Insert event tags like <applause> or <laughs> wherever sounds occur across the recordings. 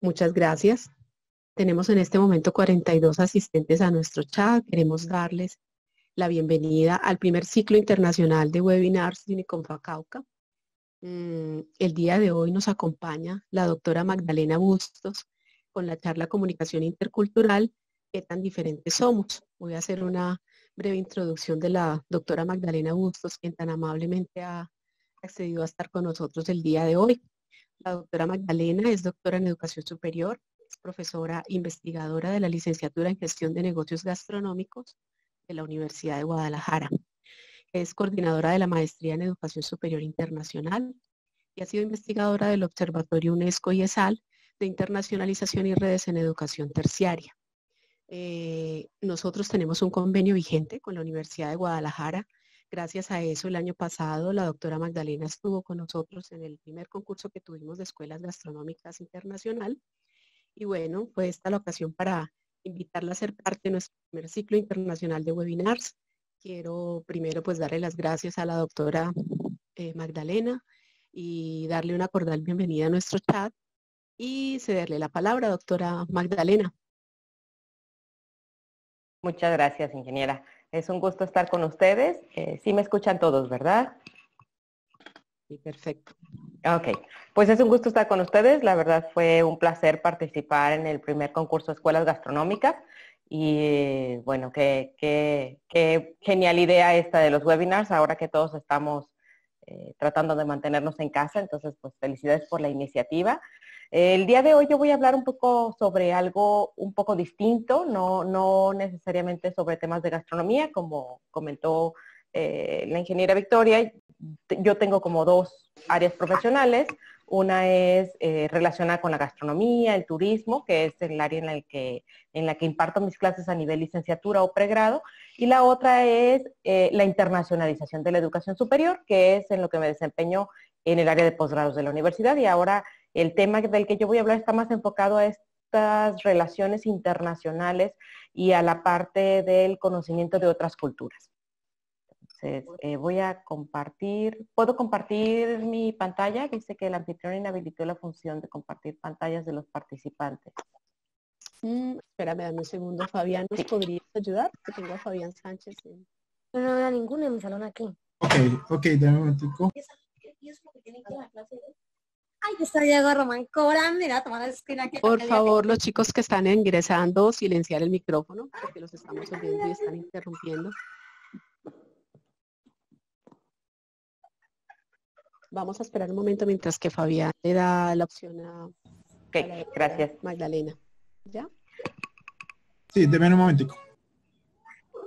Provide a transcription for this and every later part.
Muchas gracias. Tenemos en este momento 42 asistentes a nuestro chat. Queremos darles la bienvenida al primer ciclo internacional de webinars de Cauca. Mm, el día de hoy nos acompaña la doctora Magdalena Bustos con la charla Comunicación Intercultural, ¿qué tan diferentes somos? Voy a hacer una breve introducción de la doctora Magdalena Bustos, quien tan amablemente ha accedido a estar con nosotros el día de hoy. La doctora Magdalena es doctora en educación superior, es profesora investigadora de la licenciatura en gestión de negocios gastronómicos de la Universidad de Guadalajara. Es coordinadora de la maestría en educación superior internacional y ha sido investigadora del Observatorio UNESCO y ESAL de internacionalización y redes en educación terciaria. Eh, nosotros tenemos un convenio vigente con la Universidad de Guadalajara Gracias a eso, el año pasado la doctora Magdalena estuvo con nosotros en el primer concurso que tuvimos de Escuelas Gastronómicas Internacional. Y bueno, fue esta la ocasión para invitarla a ser parte de nuestro primer ciclo internacional de webinars. Quiero primero pues darle las gracias a la doctora eh, Magdalena y darle una cordial bienvenida a nuestro chat y cederle la palabra, doctora Magdalena. Muchas gracias, ingeniera. Es un gusto estar con ustedes. Eh, sí me escuchan todos, ¿verdad? Sí, perfecto. Ok, pues es un gusto estar con ustedes. La verdad fue un placer participar en el primer concurso escuelas gastronómicas. Y bueno, qué, qué, qué genial idea esta de los webinars, ahora que todos estamos eh, tratando de mantenernos en casa. Entonces, pues felicidades por la iniciativa. El día de hoy yo voy a hablar un poco sobre algo un poco distinto, no, no necesariamente sobre temas de gastronomía, como comentó eh, la ingeniera Victoria. Yo tengo como dos áreas profesionales. Una es eh, relacionada con la gastronomía, el turismo, que es el área en la, que, en la que imparto mis clases a nivel licenciatura o pregrado. Y la otra es eh, la internacionalización de la educación superior, que es en lo que me desempeño en el área de posgrados de la universidad y ahora el tema del que yo voy a hablar está más enfocado a estas relaciones internacionales y a la parte del conocimiento de otras culturas. Entonces, eh, voy a compartir, ¿puedo compartir mi pantalla? Dice que el anfitrión inhabilitó la función de compartir pantallas de los participantes. Mm, espérame, dame un segundo, Fabián, ¿nos podrías ayudar? Que tengo a Fabián Sánchez. No, no ninguno en mi salón aquí. Ok, ok, dame un es, lo que que la clase de... Ay, Diego Román mira, esquina Por favor, los chicos que están ingresando, silenciar el micrófono, porque los estamos oyendo y están interrumpiendo. Vamos a esperar un momento mientras que Fabián le da la opción a, gracias. Magdalena. ¿Ya? Sí, menos un momentico.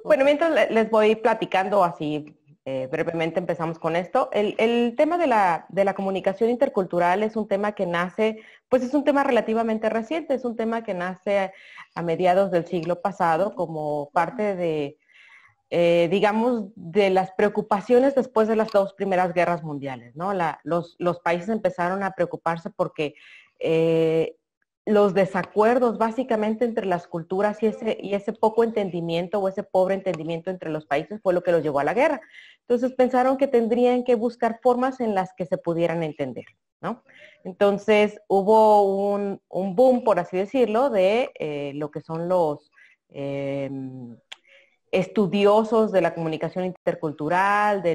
Bueno, mientras les voy platicando así eh, brevemente empezamos con esto. El, tema de la, de la, comunicación intercultural es un tema que nace, pues es un tema relativamente reciente, es un tema que nace a, mediados del siglo pasado como parte de, eh, digamos, de las preocupaciones después de las dos primeras guerras mundiales, ¿no? los, países empezaron a preocuparse porque eh, los desacuerdos básicamente entre las culturas y ese, y ese poco entendimiento o ese pobre entendimiento entre los países fue lo que los llevó a la guerra. Entonces pensaron que tendrían que buscar formas en las que se pudieran entender, ¿no? Entonces hubo un, boom, por así decirlo, de eh, lo que son los em, estudiosos de la comunicación intercultural, de,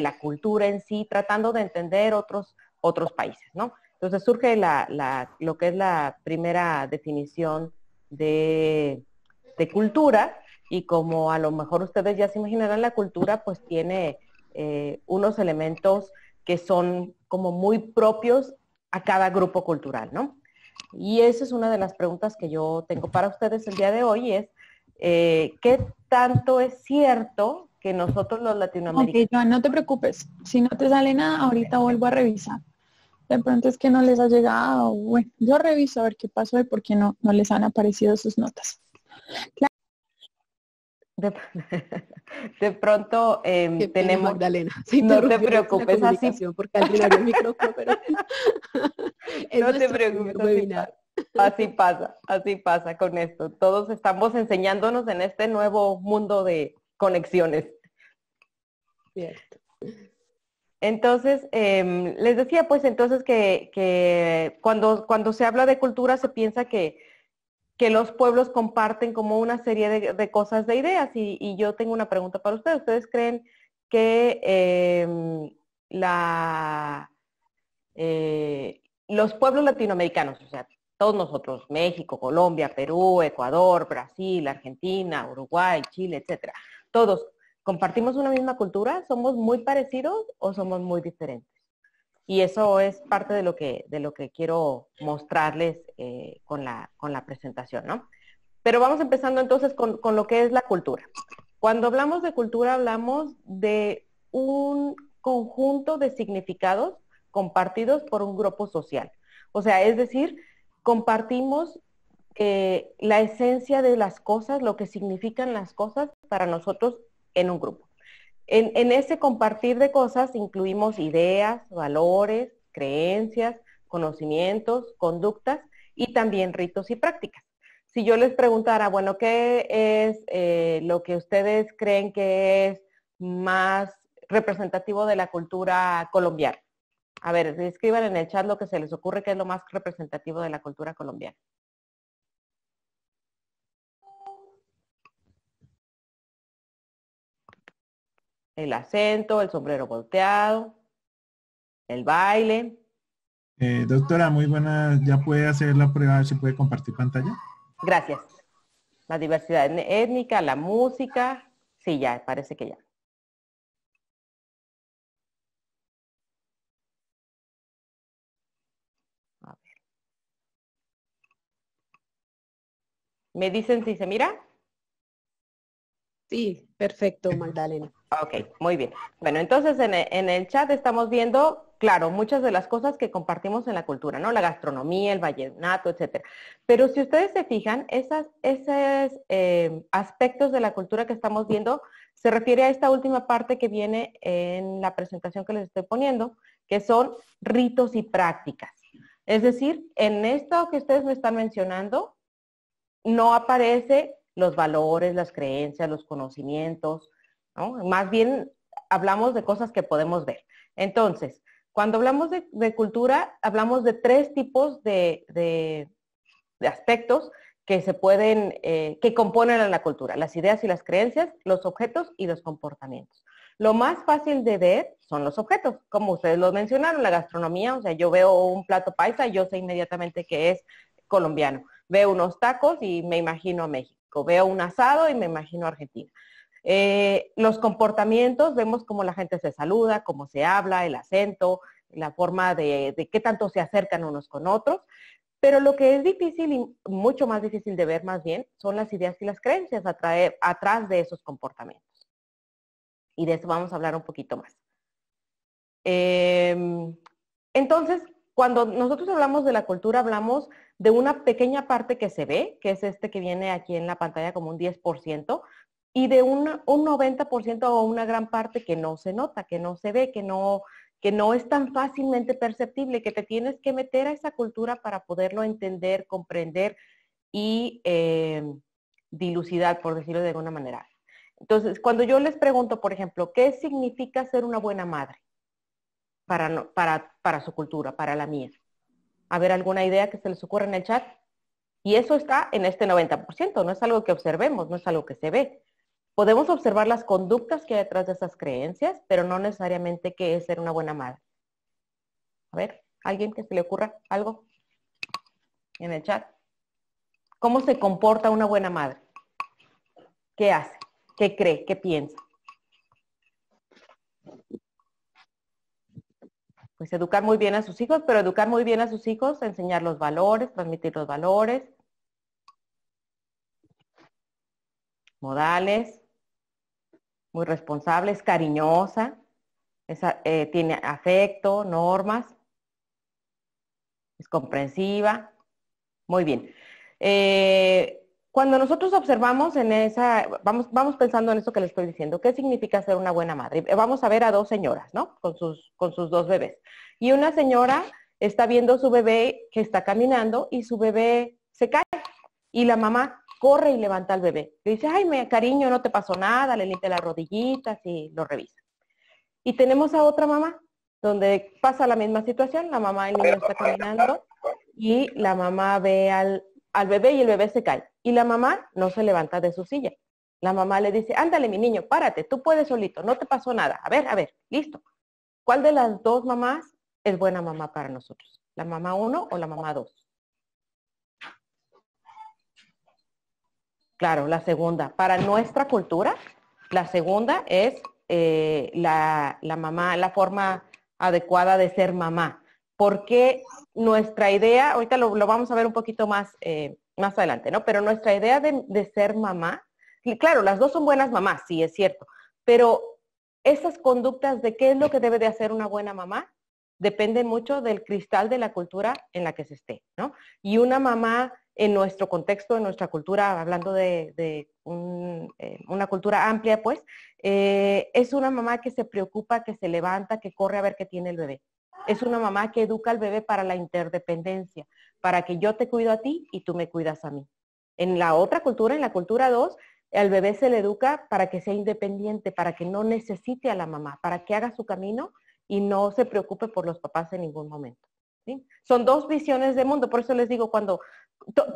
la cultura en sí, tratando de entender otros, otros países, ¿no? Entonces surge lo que es la primera definición de, cultura y como a lo mejor ustedes ya se imaginarán, la cultura pues tiene eh, unos elementos que son como muy propios a cada grupo cultural, ¿no? Y esa es una de las preguntas que yo tengo para ustedes el día de hoy es, eh, ¿qué tanto es cierto que nosotros los latinoamericanos... Ok, Joan, no te preocupes. Si no te sale nada, ahorita vuelvo a revisar de pronto es que no les ha llegado, bueno, yo reviso a ver qué pasó y por qué no, no les han aparecido sus notas. De, <laughs> pronto em, tenemos... Magdalena, <laughs> no te preocupes así. Porque <laughs> no te preocupes. Así pasa, así pasa con esto. Todos estamos enseñándonos en este nuevo mundo de conexiones. Cierto. Entonces, em, les decía pues entonces que, cuando, cuando se habla de cultura se piensa que, los pueblos comparten como una serie de, cosas, de ideas. Y, yo tengo una pregunta para ustedes. ¿Ustedes creen que em, la, eh, los pueblos latinoamericanos, o sea, todos nosotros, México, Colombia, Perú, Ecuador, Brasil, Argentina, Uruguay, Chile, etcétera, todos ¿Compartimos una misma cultura? ¿Somos muy parecidos o somos muy diferentes? Y eso es parte de lo que, de lo que quiero mostrarles eh, con, la, con, la, presentación, ¿no? Pero vamos empezando entonces con, lo que es la cultura. Cuando hablamos de cultura hablamos de un conjunto de significados compartidos por un grupo social. O sea, es decir, compartimos eh, la esencia de las cosas, lo que significan las cosas para nosotros en un grupo. En, ese compartir de cosas incluimos ideas, valores, creencias, conocimientos, conductas y también ritos y prácticas. Si yo les preguntara, bueno, ¿qué es eh, lo que ustedes creen que es más representativo de la cultura colombiana? A ver, escriban en el chat lo que se les ocurre que es lo más representativo de la cultura colombiana. el acento, el sombrero volteado, el baile. Eh, doctora, muy buena. ¿Ya puede hacer la prueba? ¿Se si puede compartir pantalla. Gracias. La diversidad étnica, la música. Sí, ya, parece que ya. A ver. ¿Me dicen si se mira? Sí, perfecto, Magdalena. Ok, muy bien. Bueno, entonces e, en el, chat estamos viendo, claro, muchas de las cosas que compartimos en la cultura, ¿no? La gastronomía, el vallenato, etcétera. Pero si ustedes se fijan, esas, esos em, aspectos de la cultura que estamos viendo se refiere a esta última parte que viene en la presentación que les estoy poniendo, que son ritos y prácticas. Es decir, en esto que ustedes me están mencionando, no aparece los valores, las creencias, los conocimientos, Más bien hablamos de cosas que podemos ver. Entonces, cuando hablamos de, cultura, hablamos de tres tipos de, aspectos que se pueden, eh, que componen a la cultura, las ideas y las creencias, los objetos y los comportamientos. Lo más fácil de ver son los objetos, como ustedes lo mencionaron, la gastronomía, o sea, yo veo un plato paisa, yo sé inmediatamente que es colombiano. Veo unos tacos y me imagino a México veo un asado y me imagino Argentina. Eh, los comportamientos, vemos cómo la gente se saluda, cómo se habla, el acento, la forma de, qué tanto se acercan unos con otros. Pero lo que es difícil y mucho más difícil de ver más bien son las ideas y las creencias atrás de esos comportamientos. Y de eso vamos a hablar un poquito más. Em, entonces, cuando nosotros hablamos de la cultura, hablamos de una pequeña parte que se ve, que es este que viene aquí en la pantalla como un 10%, y de un 90% o una gran parte que no se nota, que no se ve, que no, que no es tan fácilmente perceptible, que te tienes que meter a esa cultura para poderlo entender, comprender y eh, dilucidar, por decirlo de alguna manera. Entonces, cuando yo les pregunto, por ejemplo, ¿qué significa ser una buena madre para, para, para su cultura, para la mía? a ver alguna idea que se les ocurra en el chat. Y eso está en este 90%, no es algo que observemos, no es algo que se ve. Podemos observar las conductas que hay detrás de esas creencias, pero no necesariamente que es ser una buena madre. A ver, ¿alguien que se le ocurra algo en el chat? ¿Cómo se comporta una buena madre? ¿Qué hace? ¿Qué cree? ¿Qué piensa? pues educar muy bien a sus hijos, pero educar muy bien a sus hijos, enseñar los valores, transmitir los valores, modales, muy responsable, es cariñosa, eh, tiene afecto, normas, es comprensiva. Muy bien. Eh, cuando nosotros observamos en esa, vamos, vamos pensando en esto que le estoy diciendo, ¿qué significa ser una buena madre? Eh, vamos a ver a dos señoras, ¿no? Con sus, con sus dos bebés. Y una señora está viendo su bebé que está caminando y su bebé se cae. Y la mamá corre y levanta al bebé. Le dice, ay, me, cariño, no te pasó nada, le limpia las rodillitas y lo revisa. Y tenemos a otra mamá, donde pasa la misma situación, la mamá, y el niño está caminando y la mamá ve al bebé y el bebé se cae. Y la mamá no se levanta de su silla. La mamá le dice, ándale mi niño, párate, tú puedes solito, no te pasó nada. A ver, a ver, listo. ¿Cuál de las dos mamás es buena mamá para nosotros? ¿La mamá uno o la mamá dos? Claro, la segunda. Para nuestra cultura, la segunda es eh, la, mamá, la forma adecuada de ser mamá. Porque nuestra idea, ahorita lo, vamos a ver un poquito más eh, más adelante, ¿no? Pero nuestra idea de, ser mamá, claro, las dos son buenas mamás, sí, es cierto, pero esas conductas de qué es lo que debe de hacer una buena mamá depende mucho del cristal de la cultura en la que se esté, ¿no? Y una mamá en nuestro contexto, en nuestra cultura, hablando de, eh, una cultura amplia, pues, eh, es una mamá que se preocupa, que se levanta, que corre a ver qué tiene el bebé, es una mamá que educa al bebé para la interdependencia, para que yo te cuido a ti y tú me cuidas a mí. En la otra cultura, en la cultura 2, al bebé se le educa para que sea independiente, para que no necesite a la mamá, para que haga su camino y no se preocupe por los papás en ningún momento. Son dos visiones de mundo, por eso les digo, cuando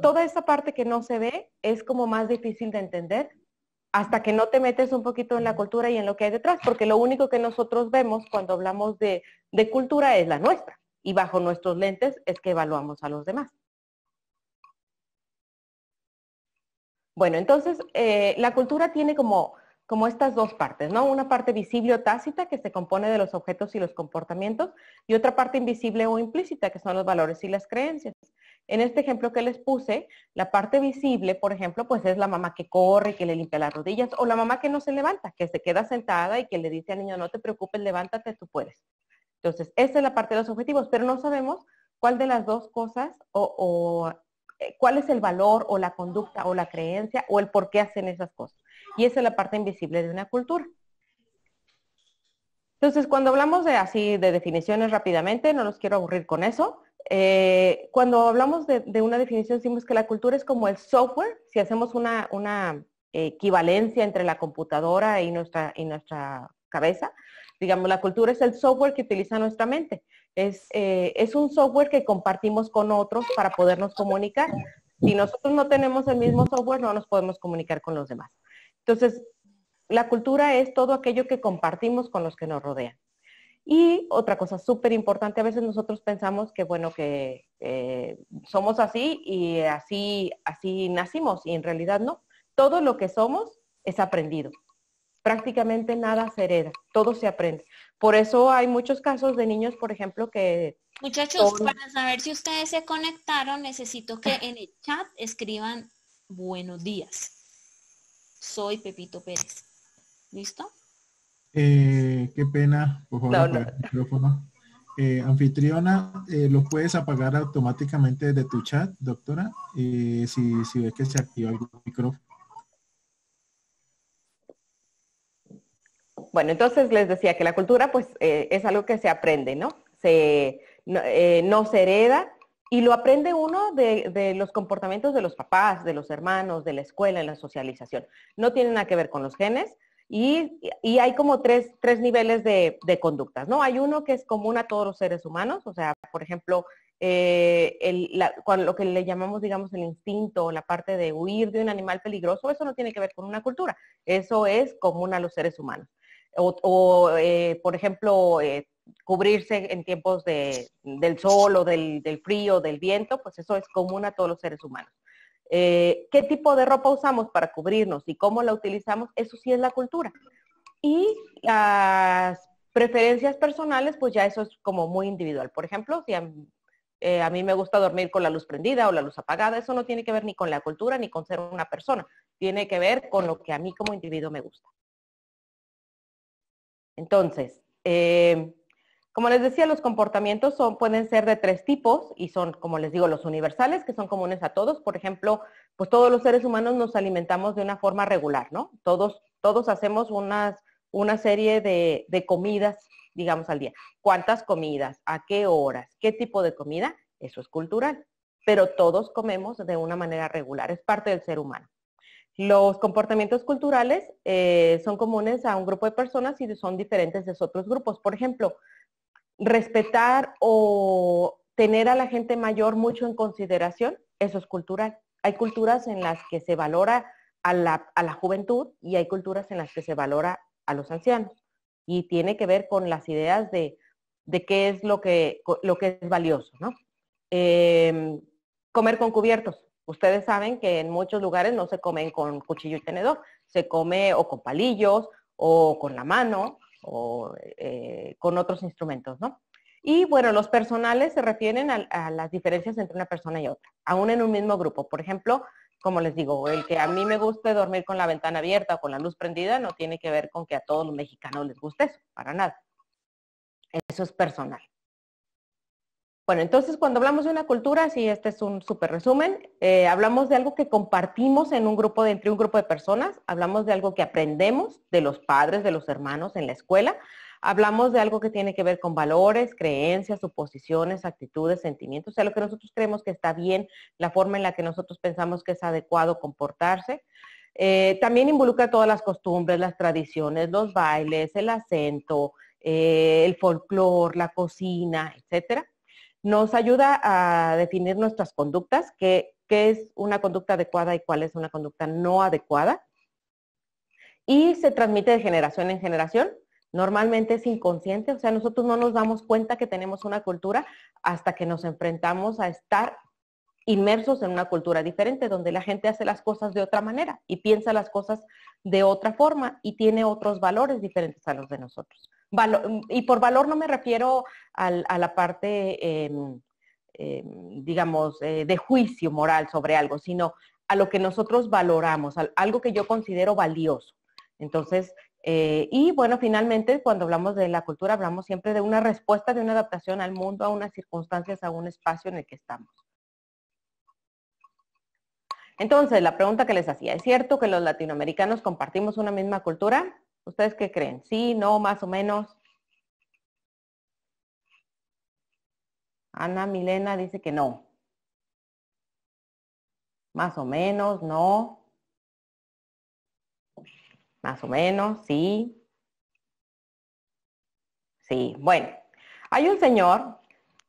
toda esa parte que no se ve es como más difícil de entender hasta que no te metes un poquito en la cultura y en lo que hay detrás, porque lo único que nosotros vemos cuando hablamos de, cultura es la nuestra y bajo nuestros lentes es que evaluamos a los demás. Bueno, entonces eh, la cultura tiene como, como estas dos partes, ¿no? Una parte visible o tácita que se compone de los objetos y los comportamientos y otra parte invisible o implícita que son los valores y las creencias. En este ejemplo que les puse, la parte visible, por ejemplo, pues es la mamá que corre, que le limpia las rodillas, o la mamá que no se levanta, que se queda sentada y que le dice al niño, no te preocupes, levántate, tú puedes. Entonces, esa es la parte de los objetivos, pero no sabemos cuál de las dos cosas o, eh, cuál es el valor o la conducta o la creencia o el por qué hacen esas cosas. Y esa es la parte invisible de una cultura. Entonces, cuando hablamos de así de definiciones rápidamente, no los quiero aburrir con eso, eh, cuando hablamos de, una definición, decimos que la cultura es como el software, si hacemos una, equivalencia entre la computadora y nuestra, y nuestra cabeza, digamos, la cultura es el software que utiliza nuestra mente. Es, eh, es un software que compartimos con otros para podernos comunicar. Si nosotros no tenemos el mismo software, no nos podemos comunicar con los demás. Entonces, la cultura es todo aquello que compartimos con los que nos rodean. Y otra cosa súper importante, a veces nosotros pensamos que, bueno, que eh, somos así y así, así nacimos y en realidad no. Todo lo que somos es aprendido. Prácticamente nada se hereda, todo se aprende. Por eso hay muchos casos de niños, por ejemplo, que... Muchachos, para saber si ustedes se conectaron, necesito que ah. en el chat escriban buenos días. Soy Pepito Pérez. ¿Listo? Eh, qué pena, por favor, el micrófono. Eh, anfitriona, eh, lo puedes apagar automáticamente de tu chat, doctora? Eh, si, si ves que se activa el micrófono. Bueno, entonces les decía que la cultura pues es algo que se aprende, ¿no? Se, no, no se hereda y lo aprende uno de, de, los comportamientos de los papás, de los hermanos, de la escuela, en la socialización. No tiene nada que ver con los genes, y, hay como tres, tres niveles de, conductas, ¿no? Hay uno que es común a todos los seres humanos, o sea, por ejemplo, eh, lo que le llamamos, digamos, el instinto, la parte de huir de un animal peligroso, eso no tiene que ver con una cultura, eso es común a los seres humanos. O, eh, por ejemplo, eh, cubrirse en tiempos del sol o del, del, frío, del viento, pues eso es común a todos los seres humanos. Eh, qué tipo de ropa usamos para cubrirnos y cómo la utilizamos, eso sí es la cultura. Y las preferencias personales, pues ya eso es como muy individual. Por ejemplo, si eh, a, mí me gusta dormir con la luz prendida o la luz apagada, eso no tiene que ver ni con la cultura ni con ser una persona, tiene que ver con lo que a mí como individuo me gusta. Entonces, eh, como les decía, los comportamientos pueden ser de tres tipos y son, como les digo, los universales, que son comunes a todos. Por ejemplo, pues todos los seres humanos nos alimentamos de una forma regular, ¿no? Todos, todos hacemos una serie de, comidas, digamos, al día. ¿Cuántas comidas? ¿A qué horas? ¿Qué tipo de comida? Eso es cultural. Pero todos comemos de una manera regular, es parte del ser humano. Los comportamientos culturales eh, son comunes a un grupo de personas y son diferentes de otros grupos. Por ejemplo, respetar o tener a la gente mayor mucho en consideración, eso es cultural. Hay culturas en las que se valora a la, juventud y hay culturas en las que se valora a los ancianos. Y tiene que ver con las ideas de, de qué es lo que, lo que es valioso, ¿no? Em, comer con cubiertos. Ustedes saben que en muchos lugares no se comen con cuchillo y tenedor, se come o con palillos o con la mano, o eh, con otros instrumentos, ¿no? Y bueno, los personales se refieren a, las diferencias entre una persona y otra, aún en un mismo grupo. Por ejemplo, como les digo, el que a mí me guste dormir con la ventana abierta o con la luz prendida no tiene que ver con que a todos los mexicanos les guste eso, para nada. Eso es personal. Bueno, entonces cuando hablamos de una cultura, sí, este es un súper resumen, eh, hablamos de algo que compartimos en un grupo de, entre un grupo de personas, hablamos de algo que aprendemos de los padres, de los hermanos en la escuela, hablamos de algo que tiene que ver con valores, creencias, suposiciones, actitudes, sentimientos, o sea, lo que nosotros creemos que está bien, la forma en la que nosotros pensamos que es adecuado comportarse. Eh, también involucra todas las costumbres, las tradiciones, los bailes, el acento, eh, el folclor, la cocina, etcétera nos ayuda a definir nuestras conductas, qué, es una conducta adecuada y cuál es una conducta no adecuada. Y se transmite de generación en generación. Normalmente es inconsciente, o sea, nosotros no nos damos cuenta que tenemos una cultura hasta que nos enfrentamos a estar inmersos en una cultura diferente, donde la gente hace las cosas de otra manera y piensa las cosas de otra forma y tiene otros valores diferentes a los de nosotros y por valor no me refiero a la parte, em, em, digamos, eh, de juicio moral sobre algo, sino a lo que nosotros valoramos, algo que yo considero valioso. Entonces, eh, y bueno, finalmente, cuando hablamos de la cultura, hablamos siempre de una respuesta, de una adaptación al mundo, a unas circunstancias, a un espacio en el que estamos. Entonces, la pregunta que les hacía, ¿es cierto que los latinoamericanos compartimos una misma cultura? ¿Ustedes qué creen? ¿Sí, no, más o menos? Ana Milena dice que no. Más o menos, no. Más o menos, sí. Sí, bueno. Hay un señor,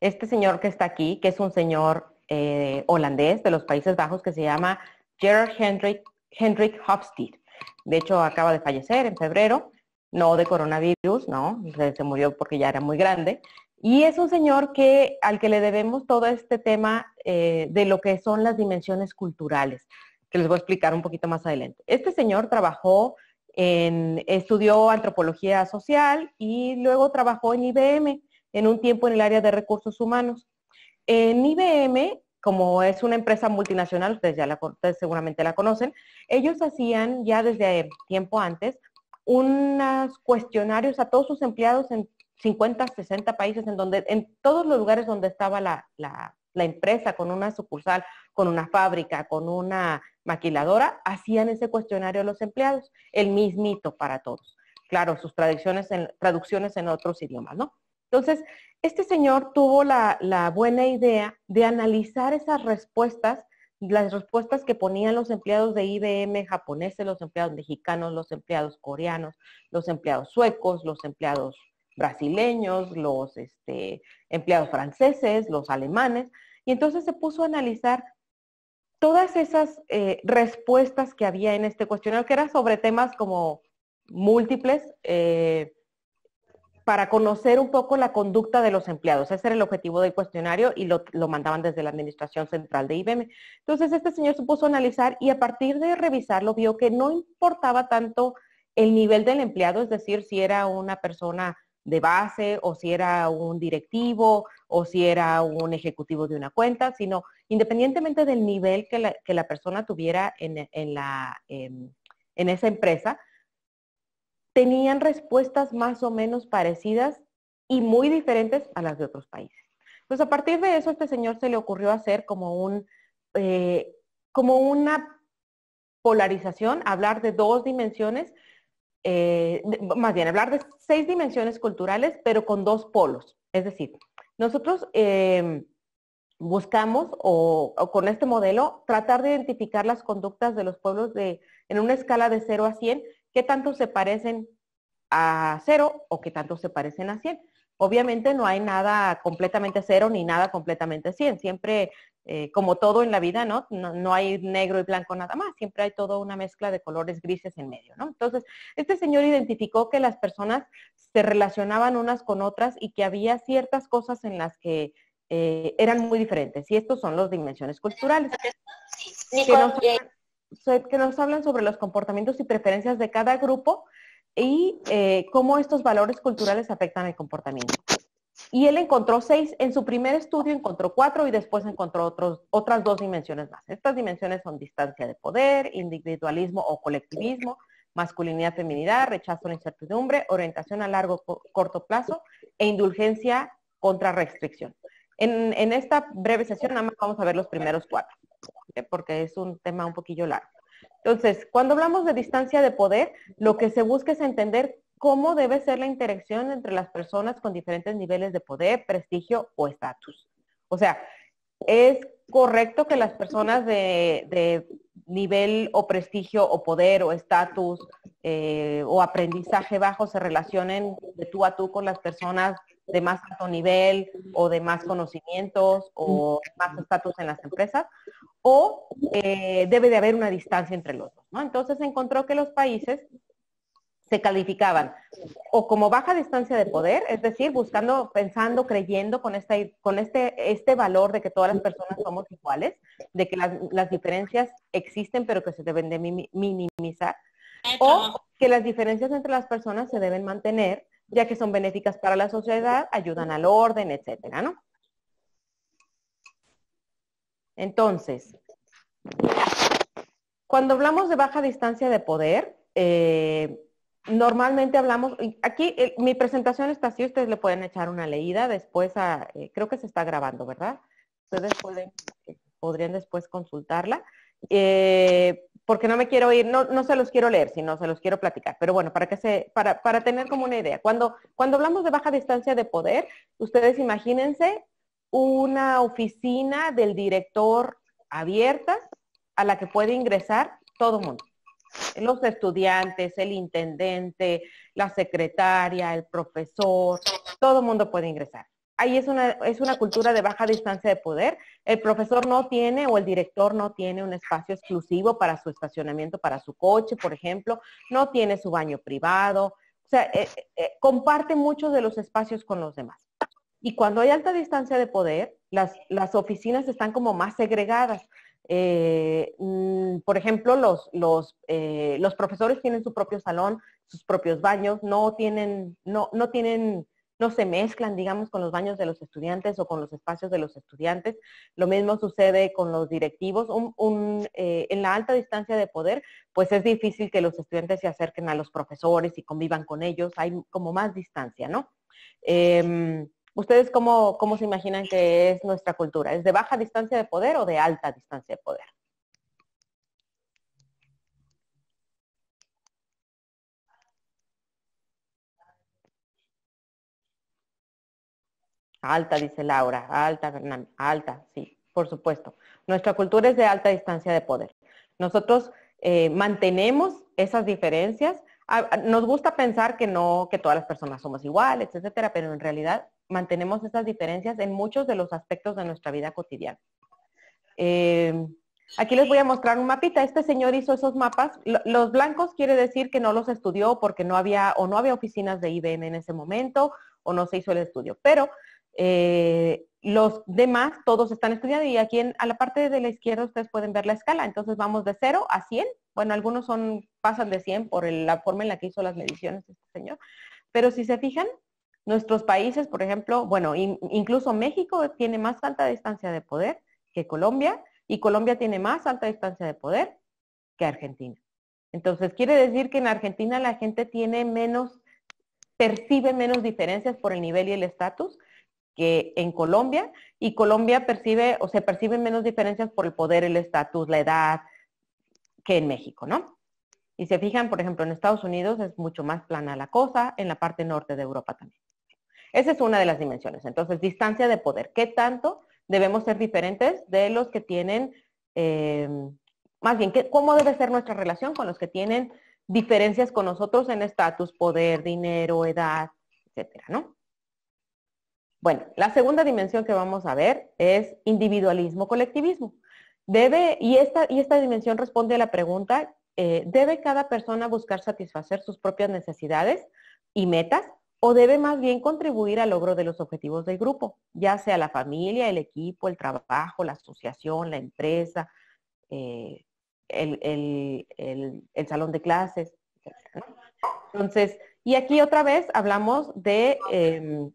este señor que está aquí, que es un señor eh, holandés de los Países Bajos que se llama Gerard Hendrik, Hendrik Hofstede. De hecho, acaba de fallecer en febrero, no de coronavirus, ¿no? Se, murió porque ya era muy grande. Y es un señor que, al que le debemos todo este tema eh, de lo que son las dimensiones culturales, que les voy a explicar un poquito más adelante. Este señor trabajó en, estudió antropología social y luego trabajó en IBM en un tiempo en el área de recursos humanos. En IBM como es una empresa multinacional, ustedes ya la, seguramente la conocen, ellos hacían ya desde eh, tiempo antes unos cuestionarios a todos sus empleados en 50, 60 países, en donde, en todos los lugares donde estaba la, empresa, con una sucursal, con una fábrica, con una maquiladora, hacían ese cuestionario a los empleados, el mismito para todos. Claro, sus traducciones en, traducciones en otros idiomas, ¿no? Entonces, este señor tuvo la, buena idea de analizar esas respuestas, las respuestas que ponían los empleados de IBM japoneses, los empleados mexicanos, los empleados coreanos, los empleados suecos, los empleados brasileños, los este, empleados franceses, los alemanes. Y entonces se puso a analizar todas esas eh, respuestas que había en este cuestionario, que era sobre temas como múltiples, eh, para conocer un poco la conducta de los empleados. Ese era el objetivo del cuestionario y lo, mandaban desde la Administración Central de IBM. Entonces este señor se puso a analizar y a partir de revisarlo vio que no importaba tanto el nivel del empleado, es decir, si era una persona de base o si era un directivo o si era un ejecutivo de una cuenta, sino independientemente del nivel que la, persona tuviera en, la, en esa empresa, tenían respuestas más o menos parecidas y muy diferentes a las de otros países. Pues a partir de eso, este señor se le ocurrió hacer como, un, eh, como una polarización, hablar de dos dimensiones, eh, más bien hablar de seis dimensiones culturales, pero con dos polos. Es decir, nosotros em, buscamos o, con este modelo tratar de identificar las conductas de los pueblos de, en una escala de 0 a 100 qué tanto se parecen a cero o qué tanto se parecen a 100. Obviamente no hay nada completamente cero ni nada completamente 100. Siempre, eh, como todo en la vida, ¿no? ¿no? hay negro y blanco nada más. Siempre hay toda una mezcla de colores grises en medio, ¿no? Entonces, este señor identificó que las personas se relacionaban unas con otras y que había ciertas cosas en las que eh, eran muy diferentes. Y estos son los dimensiones culturales. Eh, que nos hablan sobre los comportamientos y preferencias de cada grupo y eh, cómo estos valores culturales afectan el comportamiento. Y él encontró seis, en su primer estudio encontró cuatro y después encontró otros, otras dos dimensiones más. Estas dimensiones son distancia de poder, individualismo o colectivismo, masculinidad, feminidad, rechazo a la incertidumbre, orientación a largo corto plazo e indulgencia contra restricción. En, en esta breve sesión nada más vamos a ver los primeros cuatro. Eh, porque es un tema un poquillo largo. Entonces, cuando hablamos de distancia de poder, lo que se busca es entender cómo debe ser la interacción entre las personas con diferentes niveles de poder, prestigio o estatus. O sea, es correcto que las personas de, nivel o prestigio o poder o estatus eh, o aprendizaje bajo se relacionen de tú a tú con las personas de más alto nivel o de más conocimientos o más estatus en las empresas, o eh, debe de haber una distancia entre los dos. ¿no? Entonces encontró que los países se calificaban o como baja distancia de poder, es decir, buscando, pensando, creyendo con, esta, con este, este valor de que todas las personas somos iguales, de que las, las diferencias existen pero que se deben de minimizar, o que las diferencias entre las personas se deben mantener ya que son benéficas para la sociedad, ayudan al orden, etcétera, ¿no? Entonces, cuando hablamos de baja distancia de poder, eh, normalmente hablamos, aquí eh, mi presentación está así, ustedes le pueden echar una leída después eh, creo que se está grabando, ¿verdad? Ustedes podrían después consultarla eh, porque no me quiero ir, no, no se los quiero leer, sino se los quiero platicar. Pero bueno, para que se, para, para tener como una idea. Cuando, cuando hablamos de baja distancia de poder, ustedes imagínense una oficina del director abierta a la que puede ingresar todo el mundo. Los estudiantes, el intendente, la secretaria, el profesor, todo el mundo puede ingresar ahí es una, es una cultura de baja distancia de poder. El profesor no tiene o el director no tiene un espacio exclusivo para su estacionamiento, para su coche, por ejemplo, no tiene su baño privado, o sea, eh, eh, comparte muchos de los espacios con los demás. Y cuando hay alta distancia de poder, las, las oficinas están como más segregadas. Eh, mm, por ejemplo, los, los, los profesores tienen su propio salón, sus propios baños, no tienen, no, no tienen no se mezclan, digamos, con los baños de los estudiantes o con los espacios de los estudiantes. Lo mismo sucede con los directivos. Eh, en la alta distancia de poder, pues es difícil que los estudiantes se acerquen a los profesores y convivan con ellos. Hay como más distancia, ¿no? Em, ¿Ustedes cómo, cómo se imaginan que es nuestra cultura? ¿Es de baja distancia de poder o de alta distancia de poder? Alta, dice Laura. Alta, Alta, sí, por supuesto. Nuestra cultura es de alta distancia de poder. Nosotros eh, mantenemos esas diferencias. Ah, ah, nos gusta pensar que no, que todas las personas somos iguales, etcétera, pero en realidad mantenemos esas diferencias en muchos de los aspectos de nuestra vida cotidiana. Em, aquí les voy a mostrar un mapita. Este señor hizo esos mapas. Los blancos quiere decir que no los estudió porque no había o no había oficinas de IBM en ese momento o no se hizo el estudio. Pero eh, los demás todos están estudiando y aquí en, a la parte de la izquierda ustedes pueden ver la escala. Entonces vamos de 0 a 100. Bueno, algunos son pasan de 100 por la forma en la que hizo las mediciones este señor. Pero si se fijan, nuestros países, por ejemplo, bueno, incluso México tiene más alta distancia de poder que Colombia y Colombia tiene más alta distancia de poder que Argentina. Entonces, quiere decir que en Argentina la gente tiene menos, percibe menos diferencias por el nivel y el estatus que en Colombia y Colombia percibe o se perciben menos diferencias por el poder, el estatus, la edad que en México, ¿no? Y se fijan, por ejemplo, en Estados Unidos es mucho más plana la cosa, en la parte norte de Europa también. Esa es una de las dimensiones. Entonces, distancia de poder. ¿Qué tanto debemos ser diferentes de los que tienen, eh, más bien, ¿qué, cómo debe ser nuestra relación con los que tienen diferencias con nosotros en estatus, poder, dinero, edad, etcétera, ¿no? Bueno, la segunda dimensión que vamos a ver es individualismo-colectivismo. Debe, y esta, y esta dimensión responde a la pregunta, eh, ¿debe cada persona buscar satisfacer sus propias necesidades y metas o debe más bien contribuir al logro de los objetivos del grupo, ya sea la familia, el equipo, el trabajo, la asociación, la empresa, eh, el, salón de clases? Entonces, y aquí otra vez hablamos de... Em,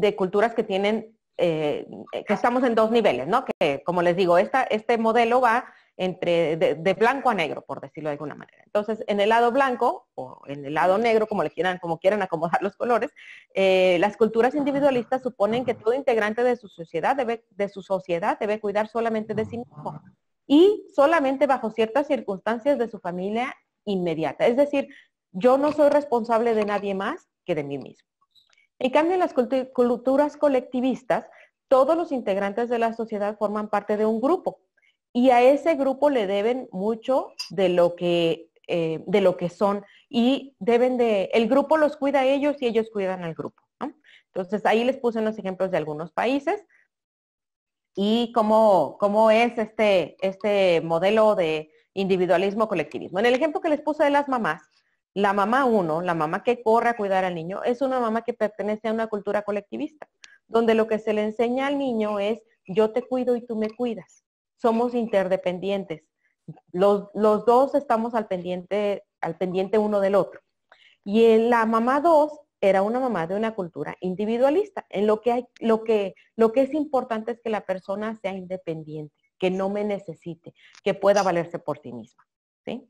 de, culturas que tienen, eh, que estamos en dos niveles, ¿no? Que como les digo, esta, este modelo va entre de, blanco a negro, por decirlo de alguna manera. Entonces, en el lado blanco o en el lado negro, como le quieran, como quieran acomodar <laughs> los colores, eh, las culturas individualistas suponen que todo integrante de su sociedad debe, de su sociedad debe cuidar solamente de sí mismo y solamente bajo ciertas circunstancias de su familia inmediata. Es decir, yo no soy responsable de nadie más que de mí mismo. En cambio, en las culturas colectivistas, todos los integrantes de la sociedad forman parte de un grupo y a ese grupo le deben mucho de lo que, eh, de lo que son y deben de, el grupo los cuida a ellos y ellos cuidan al grupo. Entonces, ahí les puse los ejemplos de algunos países y cómo, cómo es este, este modelo de individualismo colectivismo. En el ejemplo que les puse de las mamás, la mamá uno, la mamá que corre a cuidar al niño, es una mamá que pertenece a una cultura colectivista, donde lo que se le enseña al niño es yo te cuido y tú me cuidas. Somos interdependientes. Los, dos estamos al pendiente, al pendiente uno del otro. Y la mamá dos era una mamá de una cultura individualista, en lo que, hay, lo, que, lo que es importante es que la persona sea independiente, que no me necesite, que pueda valerse por sí misma. ¿sí?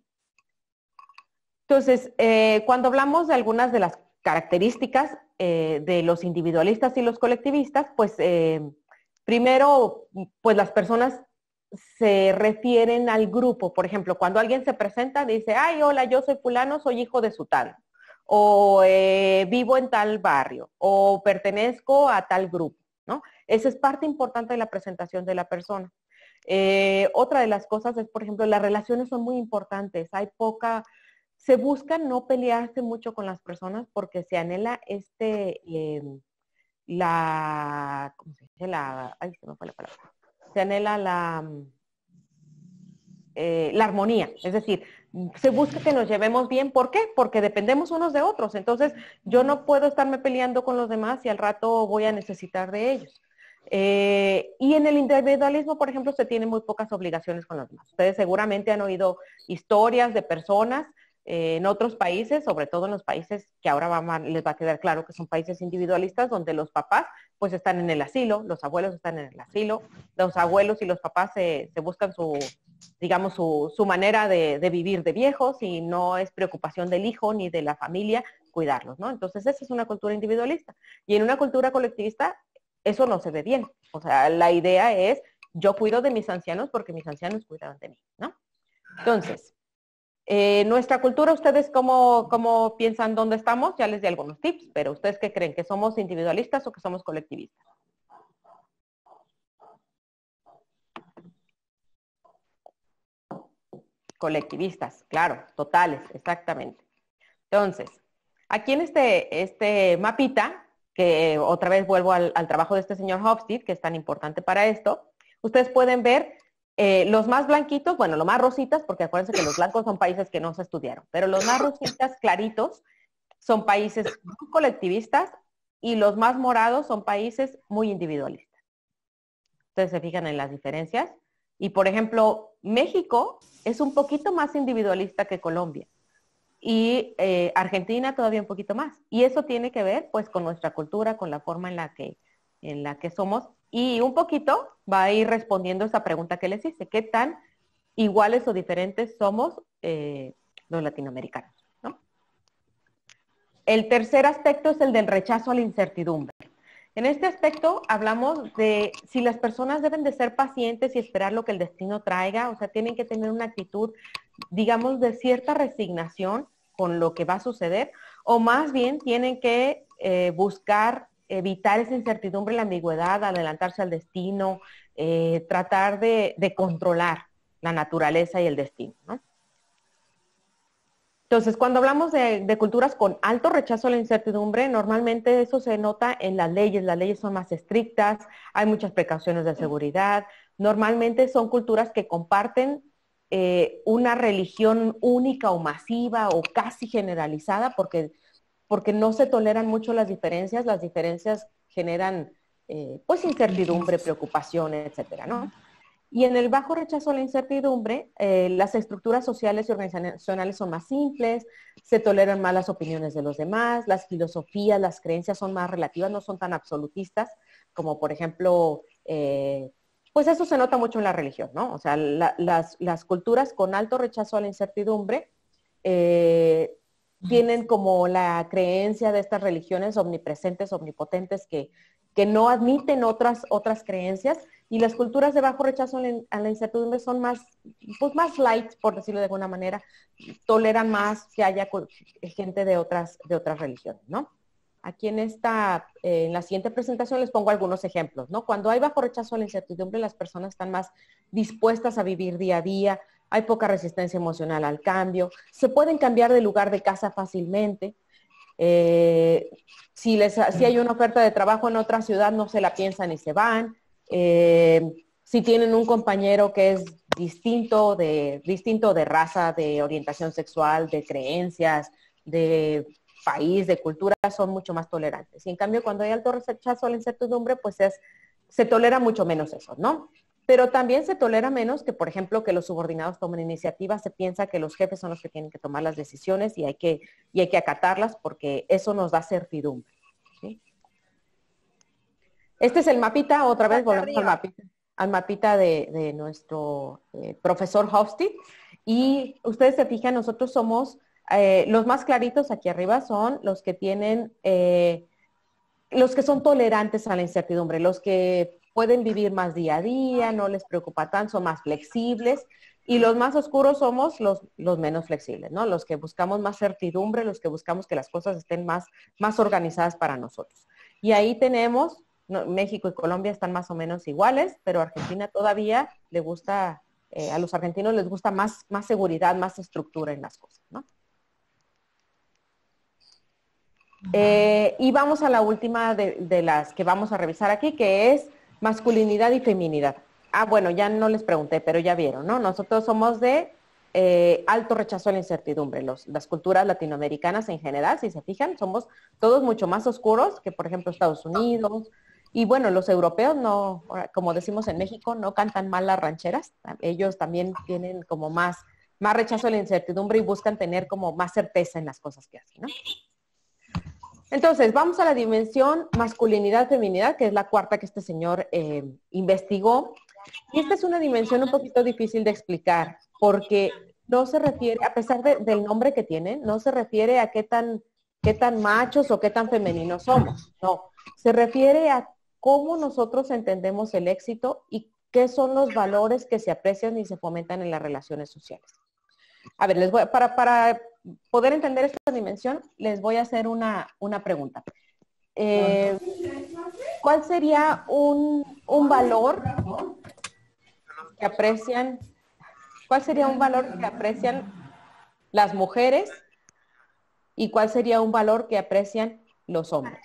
Entonces, eh, cuando hablamos de algunas de las características eh, de los individualistas y los colectivistas, pues eh, primero, pues las personas se refieren al grupo. Por ejemplo, cuando alguien se presenta, dice, ay, hola, yo soy fulano, soy hijo de su tal, o vivo en tal barrio, o pertenezco a tal grupo, ¿no? Esa es parte importante de la presentación de la persona. otra de las cosas es, por ejemplo, las relaciones son muy importantes. Hay poca se busca no pelearse mucho con las personas porque se anhela este, la, se La, se la anhela la, armonía. Es decir, se busca que nos llevemos bien. ¿Por qué? Porque dependemos unos de otros. Entonces, yo no puedo estarme peleando con los demás y al rato voy a necesitar de ellos. Eh, y en el individualismo, por ejemplo, se tienen muy pocas obligaciones con los demás. Ustedes seguramente han oído historias de personas eh, en otros países, sobre todo en los países que ahora les va a quedar claro que son países individualistas, donde los papás pues están en el asilo, los abuelos están en el asilo, los abuelos y los papás se, buscan su, digamos, su, manera de, vivir de viejos y no es preocupación del hijo ni de la familia cuidarlos, ¿no? Entonces esa es una cultura individualista. Y en una cultura colectivista eso no se ve bien. O sea, la idea es yo cuido de mis ancianos porque mis ancianos cuidan de mí, ¿no? Entonces, eh, nuestra cultura, ¿ustedes cómo, cómo, piensan dónde estamos? Ya les di algunos tips, pero ¿ustedes qué creen? ¿Que somos individualistas o que somos colectivistas? Colectivistas, claro, totales, exactamente. Entonces, aquí en este, este mapita, que otra vez vuelvo al, al trabajo de este señor Hofstede, que es tan importante para esto, ustedes pueden ver eh, los más blanquitos, bueno, los más rositas, porque acuérdense que los blancos son países que no se estudiaron, pero los más rositas claritos son países muy colectivistas y los más morados son países muy individualistas. Ustedes se fijan en las diferencias. Y por ejemplo, México es un poquito más individualista que Colombia y eh, Argentina todavía un poquito más. Y eso tiene que ver pues con nuestra cultura, con la forma en la que en la que somos y un poquito va a ir respondiendo esa pregunta que les hice, ¿qué tan iguales o diferentes somos eh, los latinoamericanos? El tercer aspecto es el del rechazo a la incertidumbre. En este aspecto hablamos de si las personas deben de ser pacientes y esperar lo que el destino traiga, o sea, tienen que tener una actitud, digamos, de cierta resignación con lo que va a suceder, o más bien tienen que eh, buscar evitar esa incertidumbre, la ambigüedad, adelantarse al destino, eh, tratar de, controlar la naturaleza y el destino. Entonces, cuando hablamos de, culturas con alto rechazo a la incertidumbre, normalmente eso se nota en las leyes. Las leyes son más estrictas, hay muchas precauciones de seguridad. Normalmente son culturas que comparten eh, una religión única o masiva o casi generalizada, porque porque no se toleran mucho las diferencias, las diferencias generan eh, pues incertidumbre, preocupación, etcétera, ¿no? Y en el bajo rechazo a la incertidumbre, eh, las estructuras sociales y organizacionales son más simples, se toleran más las opiniones de los demás, las filosofías, las creencias son más relativas, no son tan absolutistas, como por ejemplo, eh, pues eso se nota mucho en la religión, ¿no? O sea, las, culturas con alto rechazo a la incertidumbre tienen como la creencia de estas religiones omnipresentes, omnipotentes, que, no admiten otras, creencias y las culturas de bajo rechazo a la incertidumbre son más, pues más light, por decirlo de alguna manera, toleran más que haya gente de otras, religiones, ¿no? Aquí en esta, eh, en la siguiente presentación les pongo algunos ejemplos, ¿no? Cuando hay bajo rechazo a la incertidumbre, las personas están más dispuestas a vivir día a día, hay poca resistencia emocional al cambio, se pueden cambiar de lugar de casa fácilmente. Eh, si, les, si hay una oferta de trabajo en otra ciudad, no se la piensan y se van. Eh, si tienen un compañero que es distinto de, distinto de raza, de orientación sexual, de creencias, de país, de cultura, son mucho más tolerantes. Y en cambio, cuando hay alto rechazo a la incertidumbre, pues es, se tolera mucho menos eso, ¿no? pero también se tolera menos que, por ejemplo, que los subordinados tomen iniciativas, se piensa que los jefes son los que tienen que tomar las decisiones y hay que, hay que acatarlas porque eso nos da certidumbre. Este es el mapita, otra vez volvemos al mapita, al mapita de, nuestro eh, profesor Hofstede. Y ustedes se fijan, nosotros somos, eh, los más claritos aquí arriba son los que tienen... Eh, los que son tolerantes a la incertidumbre, los que pueden vivir más día a día, no les preocupa tanto, son más flexibles. Y los más oscuros somos los, menos flexibles, ¿no? Los que buscamos más certidumbre, los que buscamos que las cosas estén más, organizadas para nosotros. Y ahí tenemos, México y Colombia están más o menos iguales, pero Argentina todavía le gusta, eh, a los argentinos les gusta más, seguridad, más estructura en las cosas, ¿no? Eh, y vamos a la última de, las que vamos a revisar aquí, que es masculinidad y feminidad. Ah, bueno, ya no les pregunté, pero ya vieron, ¿no? Nosotros somos de eh, alto rechazo a la incertidumbre. Los, las culturas latinoamericanas en general, si se fijan, somos todos mucho más oscuros que, por ejemplo, Estados Unidos. Y bueno, los europeos no, como decimos en México, no cantan mal las rancheras. Ellos también tienen como más, más rechazo a la incertidumbre y buscan tener como más certeza en las cosas que hacen, ¿no? Entonces, vamos a la dimensión masculinidad-feminidad, que es la cuarta que este señor eh, investigó. Y esta es una dimensión un poquito difícil de explicar, porque no se refiere, a pesar del nombre que tiene, no se refiere a qué tan, qué tan machos o qué tan femeninos somos. No, se refiere a cómo nosotros entendemos el éxito y qué son los valores que se aprecian y se fomentan en las relaciones sociales. A ver, les voy, para, para poder entender esta dimensión, les voy a hacer una, una pregunta. Eh, ¿Cuál sería un, un, valor que aprecian? ¿Cuál sería un valor que aprecian las mujeres? ¿Y cuál sería un valor que aprecian los hombres?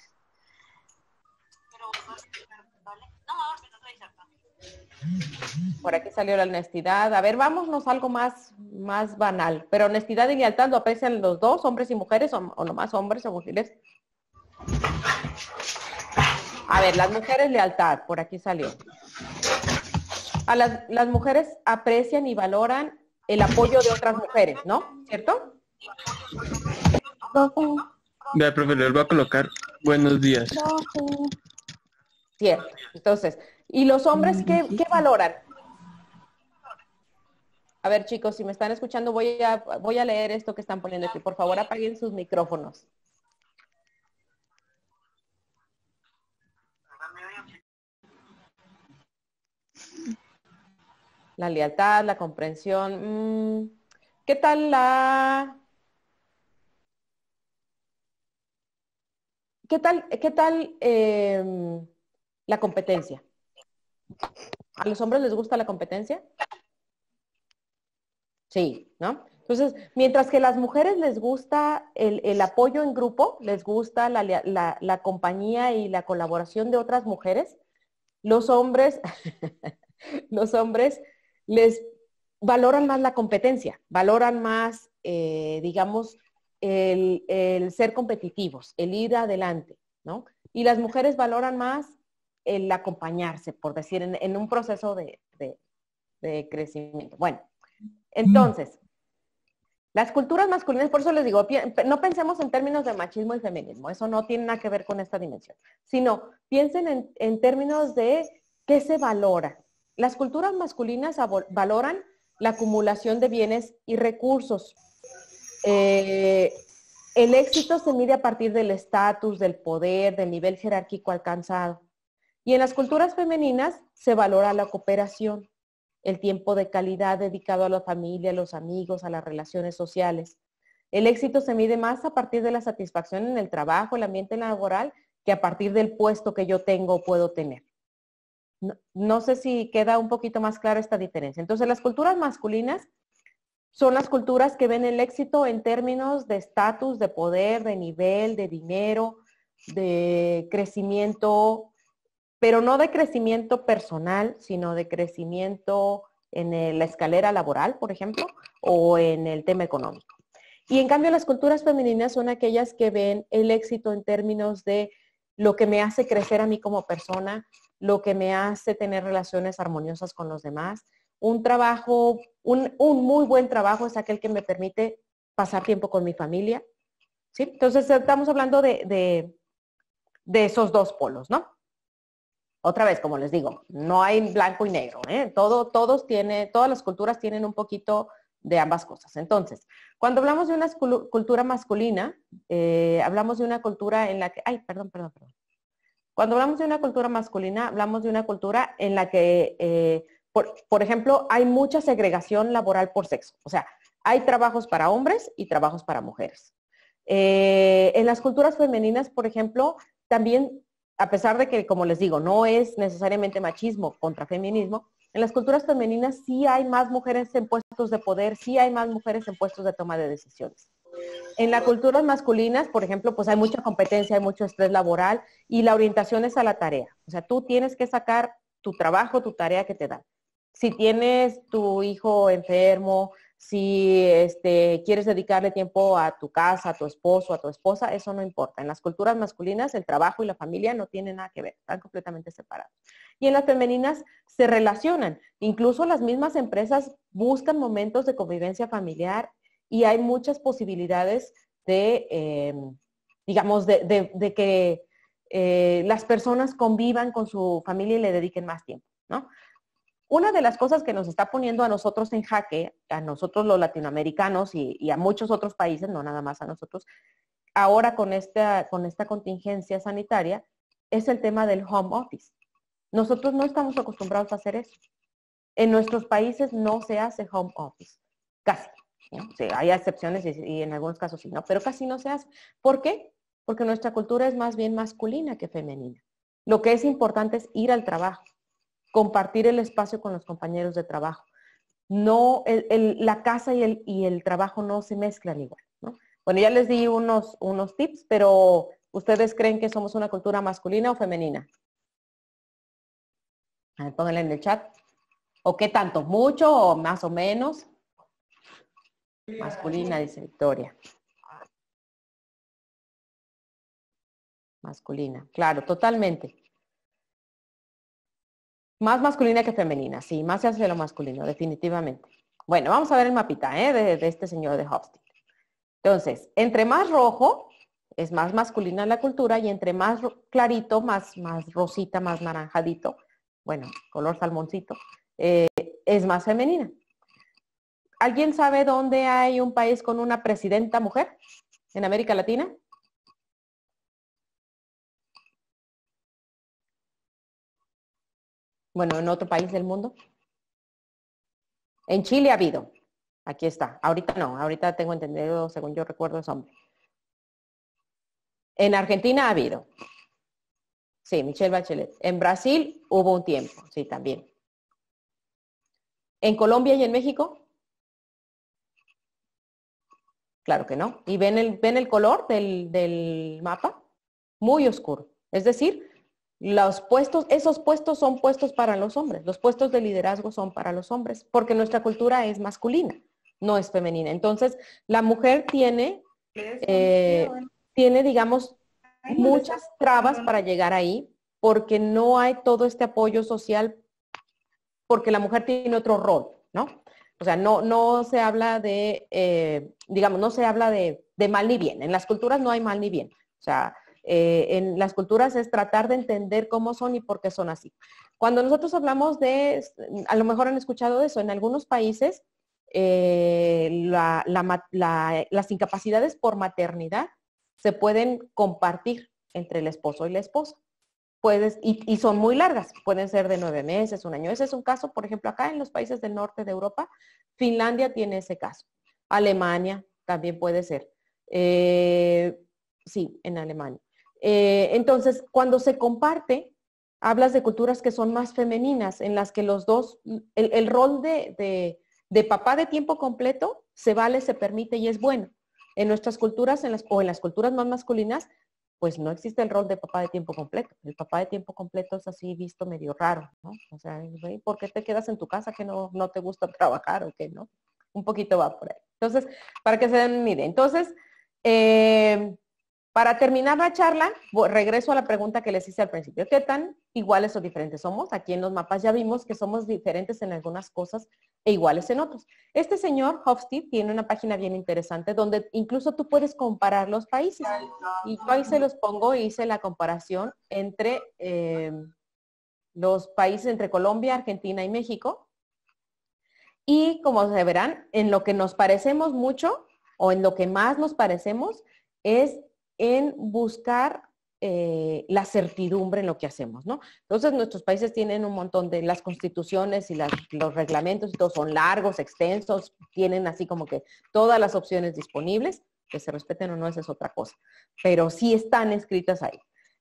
Por aquí salió la honestidad. A ver, vámonos algo más, más banal. Pero honestidad y lealtad lo aprecian los dos, hombres y mujeres, o, o nomás hombres o mujeres. A ver, las mujeres lealtad, por aquí salió. A las, mujeres aprecian y valoran el apoyo de otras mujeres, ¿no? ¿Cierto? profe, voy a colocar buenos días. Cierto. Entonces, ¿Y los hombres mm, qué, valoran? A ver, chicos, si me están escuchando, voy a, voy a leer esto que están poniendo aquí. Por favor, apaguen sus micrófonos. La lealtad, la comprensión. Mm, ¿Qué tal la... ¿Qué tal, qué tal em, la competencia? ¿A los hombres les gusta la competencia? Sí, ¿no? Entonces, mientras que a las mujeres les gusta el, apoyo en grupo, les gusta la, compañía y la colaboración de otras mujeres, los hombres, <laughs> los hombres les valoran más la competencia, valoran más, eh, digamos, el, el, ser competitivos, el ir adelante, ¿no? Y las mujeres valoran más el acompañarse, por decir, en, un proceso de, crecimiento. Bueno, mm. entonces, las culturas masculinas, por eso les digo, no pensemos en términos de machismo y feminismo, eso no tiene nada que ver con esta dimensión, sino piensen en, términos de qué se valora. Las culturas masculinas valoran la acumulación de bienes y recursos. Eh, el éxito se mide a partir del estatus, del poder, del nivel jerárquico alcanzado. Y en las culturas femeninas se valora la cooperación, el tiempo de calidad dedicado a la familia, a los amigos, a las relaciones sociales. El éxito se mide más a partir de la satisfacción en el trabajo, el ambiente laboral, que a partir del puesto que yo tengo o puedo tener. No, sé si queda un poquito más clara esta diferencia. Entonces, las culturas masculinas son las culturas que ven el éxito en términos de estatus, de poder, de nivel, de dinero, de crecimiento pero no de crecimiento personal, sino de crecimiento en la escalera laboral, por ejemplo, o en el tema económico. Y en cambio las culturas femeninas son aquellas que ven el éxito en términos de lo que me hace crecer a mí como persona, lo que me hace tener relaciones armoniosas con los demás. Un trabajo, un, muy buen trabajo es aquel que me permite pasar tiempo con mi familia. ¿sí? Entonces estamos hablando de, de esos dos polos, ¿no? otra vez, como les digo, no hay blanco y negro, ¿eh? Todo, todos tiene, todas las culturas tienen un poquito de ambas cosas. Entonces, cuando hablamos de una cultura masculina, eh, hablamos de una cultura en la que, ay, perdón, perdón, perdón. Cuando hablamos de una cultura masculina, hablamos de una cultura en la que, eh, por, ejemplo, hay mucha segregación laboral por sexo. O sea, hay trabajos para hombres y trabajos para mujeres. en las culturas femeninas, por ejemplo, también a pesar de que, como les digo, no es necesariamente machismo contra feminismo, en las culturas femeninas sí hay más mujeres en puestos de poder, sí hay más mujeres en puestos de toma de decisiones. En las culturas masculinas, por ejemplo, pues hay mucha competencia, hay mucho estrés laboral y la orientación es a la tarea. O sea, tú tienes que sacar tu trabajo, tu tarea que te dan. Si tienes tu hijo enfermo, si este, quieres dedicarle tiempo a tu casa, a tu esposo, a tu esposa, eso no importa. En las culturas masculinas el trabajo y la familia no tienen nada que ver, están completamente separados. Y en las femeninas se relacionan. Incluso las mismas empresas buscan momentos de convivencia familiar y hay muchas posibilidades de, em, digamos, de, que eh, las personas convivan con su familia y le dediquen más tiempo. ¿no? Una de las cosas que nos está poniendo a nosotros en jaque, a nosotros los latinoamericanos y, a muchos otros países, no nada más a nosotros, ahora con esta, con esta contingencia sanitaria, es el tema del home office. Nosotros no estamos acostumbrados a hacer eso. En nuestros países no se hace home office, casi. hay excepciones y, y, en algunos casos sí, ¿no? Pero casi no se hace. ¿Por qué? Porque nuestra cultura es más bien masculina que femenina. Lo que es importante es ir al trabajo compartir el espacio con los compañeros de trabajo. No, la casa y el, y el, trabajo no se mezclan igual. Bueno, ya les di unos, unos tips, pero ¿ustedes creen que somos una cultura masculina o femenina? pónganla en el chat. ¿O qué tanto? ¿Mucho o más o menos? Masculina, dice Victoria. Masculina, claro, totalmente. Más masculina que femenina, sí, más se hacia lo masculino, definitivamente. Bueno, vamos a ver el mapita ¿eh? de, este señor de Hofstede. Entonces, entre más rojo, es más masculina la cultura y entre más clarito, más, más rosita, más naranjadito, bueno, color salmoncito, eh, es más femenina. ¿Alguien sabe dónde hay un país con una presidenta mujer en América Latina? bueno, en otro país del mundo. En Chile ha habido. Aquí está. Ahorita no, ahorita tengo entendido, según yo recuerdo, es hombre. En Argentina ha habido. Sí, Michelle Bachelet. En Brasil hubo un tiempo, sí, también. ¿En Colombia y en México? Claro que no. ¿Y ven el, ven el color del mapa? Muy oscuro. Es decir, los puestos, esos puestos son puestos para los hombres, los puestos de liderazgo son para los hombres, porque nuestra cultura es masculina, no es femenina. Entonces, la mujer tiene, eh, tiene, digamos, muchas trabas para llegar ahí, porque no hay todo este apoyo social, porque la mujer tiene otro rol, ¿no? O sea, no, no se habla de, eh, digamos, no se habla de, de mal ni bien. En las culturas no hay mal ni bien. O sea, eh, en las culturas es tratar de entender cómo son y por qué son así. Cuando nosotros hablamos de, a lo mejor han escuchado eso, en algunos países eh, las incapacidades por maternidad se pueden compartir entre el esposo y la esposa. y, son muy largas, pueden ser de nueve meses, un año. Ese es un caso, por ejemplo, acá en los países del norte de Europa, Finlandia tiene ese caso. Alemania también puede ser. Eh, sí, en Alemania. Eh, entonces, cuando se comparte, hablas de culturas que son más femeninas, en las que los dos, el, rol de, papá de tiempo completo se vale, se permite y es bueno. En nuestras culturas en las, o en las culturas más masculinas, pues no existe el rol de papá de tiempo completo. El papá de tiempo completo es así visto medio raro, ¿no? O sea, ¿por qué te quedas en tu casa que no, te gusta trabajar o qué no? Un poquito va por ahí. Entonces, para que se den una idea. Entonces, eh, para terminar la charla, regreso a la pregunta que les hice al principio. ¿Qué tan iguales o diferentes somos? Aquí en los mapas ya vimos que somos diferentes en algunas cosas e iguales en otros. Este señor Hofstede tiene una página bien interesante donde incluso tú puedes comparar los países. Y yo ahí se los pongo e hice la comparación entre em, los países, entre Colombia, Argentina y México. Y como se verán, en lo que nos parecemos mucho o en lo que más nos parecemos es en buscar eh, la certidumbre en lo que hacemos, Entonces nuestros países tienen un montón de las constituciones y los reglamentos y todos son largos, extensos, tienen así como que todas las opciones disponibles, que se respeten o no, esa es otra cosa, pero sí están escritas ahí.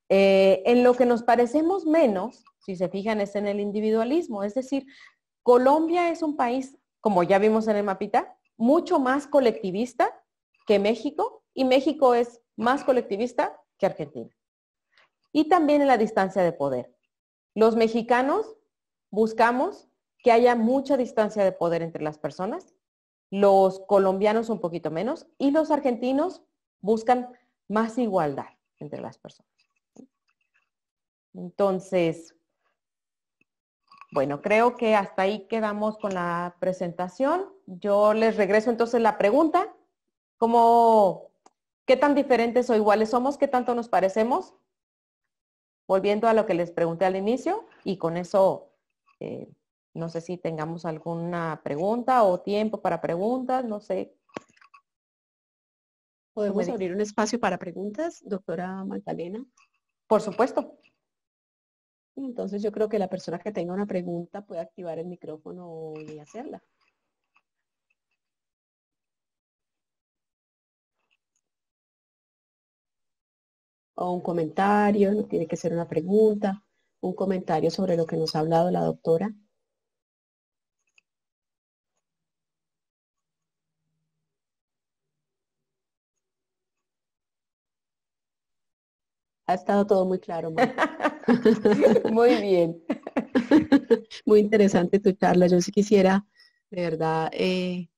Eh, en lo que nos parecemos menos, si se fijan, es en el individualismo, es decir, Colombia es un país, como ya vimos en el mapita, mucho más colectivista que México y México es más colectivista que Argentina. Y también en la distancia de poder. Los mexicanos buscamos que haya mucha distancia de poder entre las personas, los colombianos un poquito menos y los argentinos buscan más igualdad entre las personas. Entonces, bueno, creo que hasta ahí quedamos con la presentación. Yo les regreso entonces la pregunta. ¿Cómo ¿Qué tan diferentes o iguales somos? ¿Qué tanto nos parecemos? Volviendo a lo que les pregunté al inicio y con eso eh, no sé si tengamos alguna pregunta o tiempo para preguntas, no sé. ¿Podemos abrir un espacio para preguntas, doctora Magdalena? Por supuesto. Entonces yo creo que la persona que tenga una pregunta puede activar el micrófono y hacerla. o un comentario, no tiene que ser una pregunta, un comentario sobre lo que nos ha hablado la doctora. Ha estado todo muy claro. <laughs> muy bien. <laughs> muy interesante tu charla. Yo sí quisiera, de verdad, eh,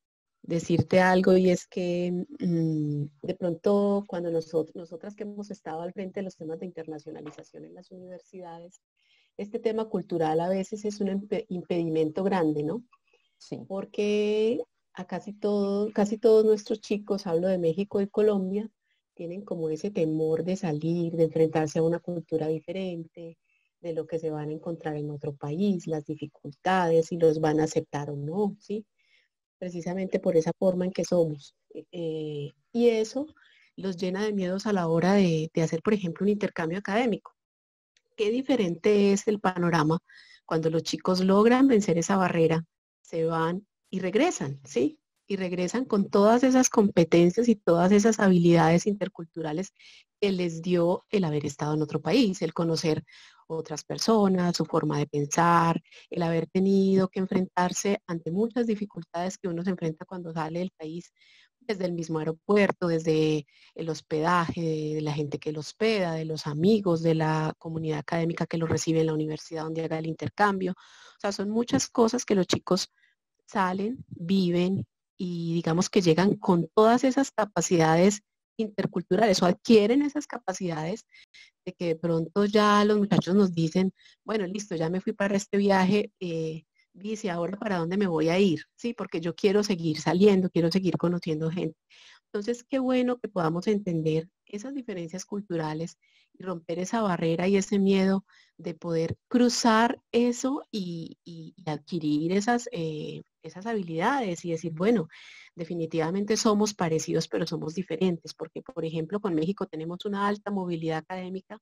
decirte algo y es que mm, de pronto cuando nosotros, nosotras que hemos estado al frente de los temas de internacionalización en las universidades, este tema cultural a veces es un impedimento grande, ¿no? Sí. Porque a casi, todo, casi todos nuestros chicos, hablo de México y Colombia, tienen como ese temor de salir, de enfrentarse a una cultura diferente, de lo que se van a encontrar en otro país, las dificultades, y los van a aceptar o no, ¿sí? precisamente por esa forma en que somos. Eh, eh, y eso los llena de miedos a la hora de, hacer, por ejemplo, un intercambio académico. Qué diferente es el panorama cuando los chicos logran vencer esa barrera, se van y regresan, ¿sí? Y regresan con todas esas competencias y todas esas habilidades interculturales les dio el haber estado en otro país, el conocer otras personas, su forma de pensar, el haber tenido que enfrentarse ante muchas dificultades que uno se enfrenta cuando sale del país, desde el mismo aeropuerto, desde el hospedaje, de la gente que lo hospeda, de los amigos, de la comunidad académica que lo recibe en la universidad donde haga el intercambio. O sea, son muchas cosas que los chicos salen, viven y digamos que llegan con todas esas capacidades interculturales o adquieren esas capacidades de que de pronto ya los muchachos nos dicen, bueno, listo, ya me fui para este viaje, eh, dice, ahora para dónde me voy a ir, ¿sí? Porque yo quiero seguir saliendo, quiero seguir conociendo gente. Entonces, qué bueno que podamos entender esas diferencias culturales y romper esa barrera y ese miedo de poder cruzar eso y, adquirir esas, eh, esas habilidades y decir, bueno, definitivamente somos parecidos, pero somos diferentes, porque por ejemplo con México tenemos una alta movilidad académica.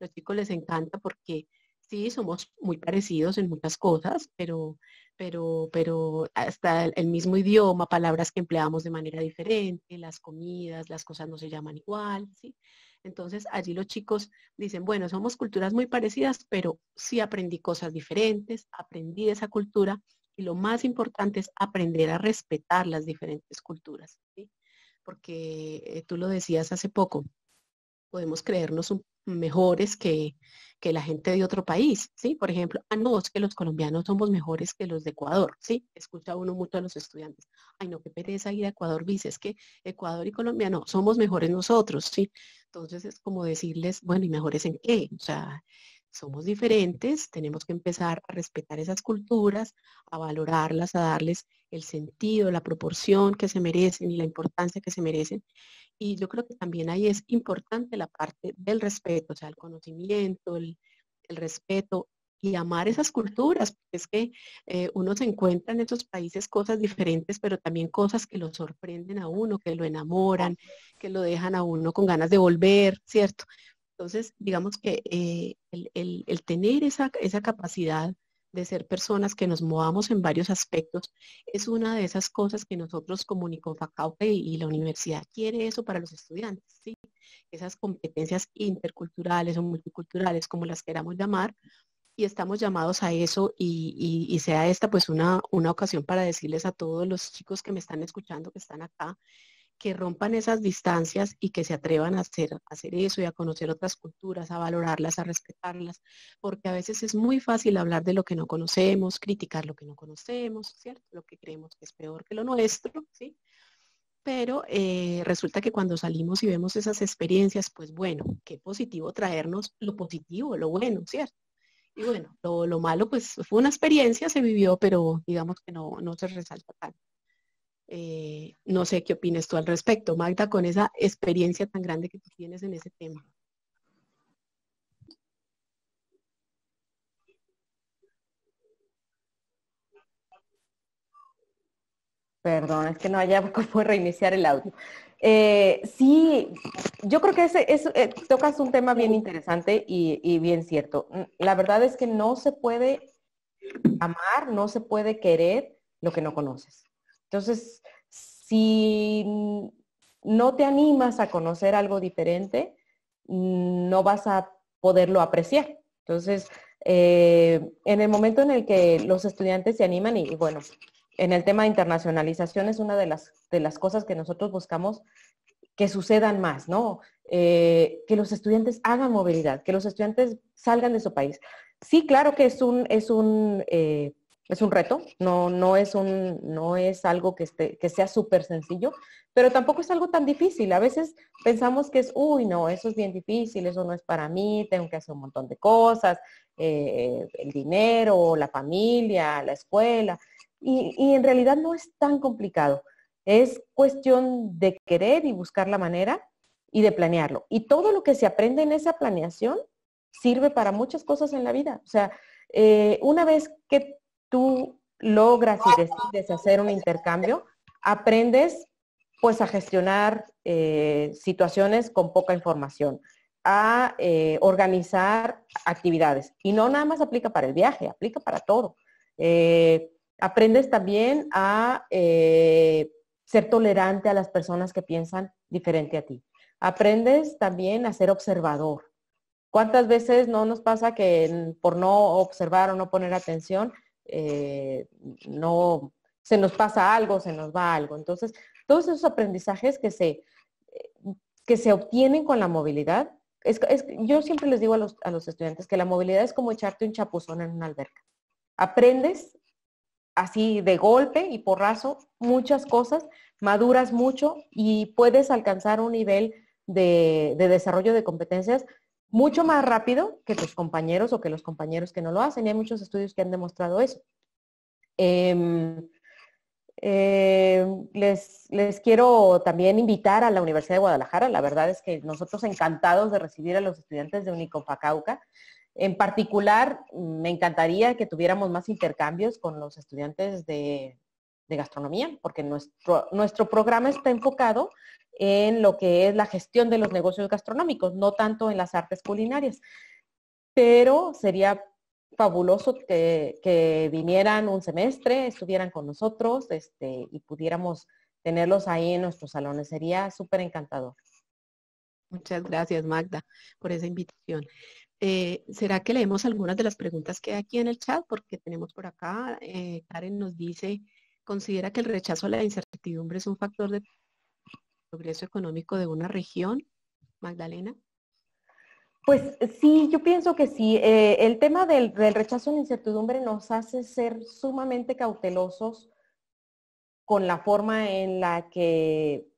los chicos les encanta porque sí, somos muy parecidos en muchas cosas, pero, pero, pero hasta el mismo idioma, palabras que empleamos de manera diferente, las comidas, las cosas no se llaman igual, ¿sí? Entonces allí los chicos dicen, bueno, somos culturas muy parecidas, pero sí aprendí cosas diferentes, aprendí de esa cultura y lo más importante es aprender a respetar las diferentes culturas, ¿sí? Porque eh, tú lo decías hace poco, podemos creernos un mejores que, que la gente de otro país, ¿sí? Por ejemplo, ah, no, es que los colombianos somos mejores que los de Ecuador, ¿sí? Escucha uno mucho a los estudiantes, ay, no, qué pereza ir a Ecuador, dice, es que Ecuador y Colombia, no, somos mejores nosotros, ¿sí? Entonces es como decirles, bueno, ¿y mejores en qué? O sea, somos diferentes, tenemos que empezar a respetar esas culturas, a valorarlas, a darles el sentido, la proporción que se merecen y la importancia que se merecen. Y yo creo que también ahí es importante la parte del respeto, o sea, el conocimiento, el, respeto y amar esas culturas, porque es que eh, uno se encuentra en esos países cosas diferentes, pero también cosas que lo sorprenden a uno, que lo enamoran, que lo dejan a uno con ganas de volver, ¿cierto? Entonces, digamos que eh, el, tener esa, capacidad de ser personas que nos movamos en varios aspectos, es una de esas cosas que nosotros como Facauca y, y, la universidad quiere eso para los estudiantes, ¿sí? esas competencias interculturales o multiculturales, como las queramos llamar, y estamos llamados a eso y, sea esta pues una, una ocasión para decirles a todos los chicos que me están escuchando, que están acá, que rompan esas distancias y que se atrevan a hacer, a hacer eso y a conocer otras culturas, a valorarlas, a respetarlas, porque a veces es muy fácil hablar de lo que no conocemos, criticar lo que no conocemos, ¿cierto? Lo que creemos que es peor que lo nuestro, ¿sí? Pero eh, resulta que cuando salimos y vemos esas experiencias, pues bueno, qué positivo traernos lo positivo, lo bueno, ¿cierto? Y bueno, lo, lo malo pues fue una experiencia, se vivió, pero digamos que no, no se resalta tanto. Eh, no sé qué opinas tú al respecto, Magda, con esa experiencia tan grande que tú tienes en ese tema. Perdón, es que no haya <laughs> cómo reiniciar el audio. Eh, sí, yo creo que ese, es, eh, tocas un tema bien interesante y bien cierto. Mm, la verdad es que no se puede amar, no se puede querer lo que no conoces. Entonces, si no te animas a conocer algo diferente, no vas a poderlo apreciar. Entonces, eh, en el momento en el que los estudiantes se animan y, bueno, en el tema de internacionalización es una de las, de las cosas que nosotros buscamos que sucedan más, ¿no? Eh, que los estudiantes hagan movilidad, que los estudiantes salgan de su país. Sí, claro que es un, es un eh, es un reto, no, no, es, un, no es algo que, esté, que sea súper sencillo, pero tampoco es algo tan difícil. A veces pensamos que es, uy, no, eso es bien difícil, eso no es para mí, tengo que hacer un montón de cosas, eh, el dinero, la familia, la escuela, y, en realidad no es tan complicado. Es cuestión de querer y buscar la manera y de planearlo. Y todo lo que se aprende en esa planeación sirve para muchas cosas en la vida. O sea, eh, una vez que tú logras y decides hacer un intercambio, aprendes pues a gestionar eh, situaciones con poca información, a eh, organizar actividades. Y no nada más aplica para el viaje, aplica para todo. Eh, aprendes también a ser tolerante a las personas que piensan diferente a ti. Aprendes también a ser observador. ¿Cuántas veces no nos pasa que por no observar o no poner atención, eh, no se nos pasa algo, se nos va algo. Entonces, todos esos aprendizajes que se, que se obtienen con la movilidad, yo siempre les digo a los, estudiantes que la movilidad es como echarte un chapuzón en una alberca. Aprendes así de golpe y porrazo muchas cosas, maduras mucho y puedes alcanzar un nivel de, de desarrollo de competencias mucho más rápido que tus compañeros o que los compañeros que no lo hacen. Y hay muchos estudios que han demostrado eso. Em, eh, les, les, quiero también invitar a la Universidad de Guadalajara. La verdad es que nosotros encantados de recibir a los estudiantes de cauca En particular, me encantaría que tuviéramos más intercambios con los estudiantes de, de gastronomía, porque nuestro, nuestro programa está enfocado en lo que es la gestión de los negocios gastronómicos, no tanto en las artes culinarias. Pero sería fabuloso que, vinieran un semestre, estuvieran con nosotros este, y pudiéramos tenerlos ahí en nuestros salones. Sería súper encantador. Muchas gracias, Magda, por esa invitación. Eh, ¿Será que leemos algunas de las preguntas que hay aquí en el chat? Porque tenemos por acá, eh, Karen nos dice, ¿Considera que el rechazo a la incertidumbre es un factor de progreso económico de una región, Magdalena? Pues sí, yo pienso que sí. Eh, el tema del, del, rechazo a la incertidumbre nos hace ser sumamente cautelosos con la forma en la que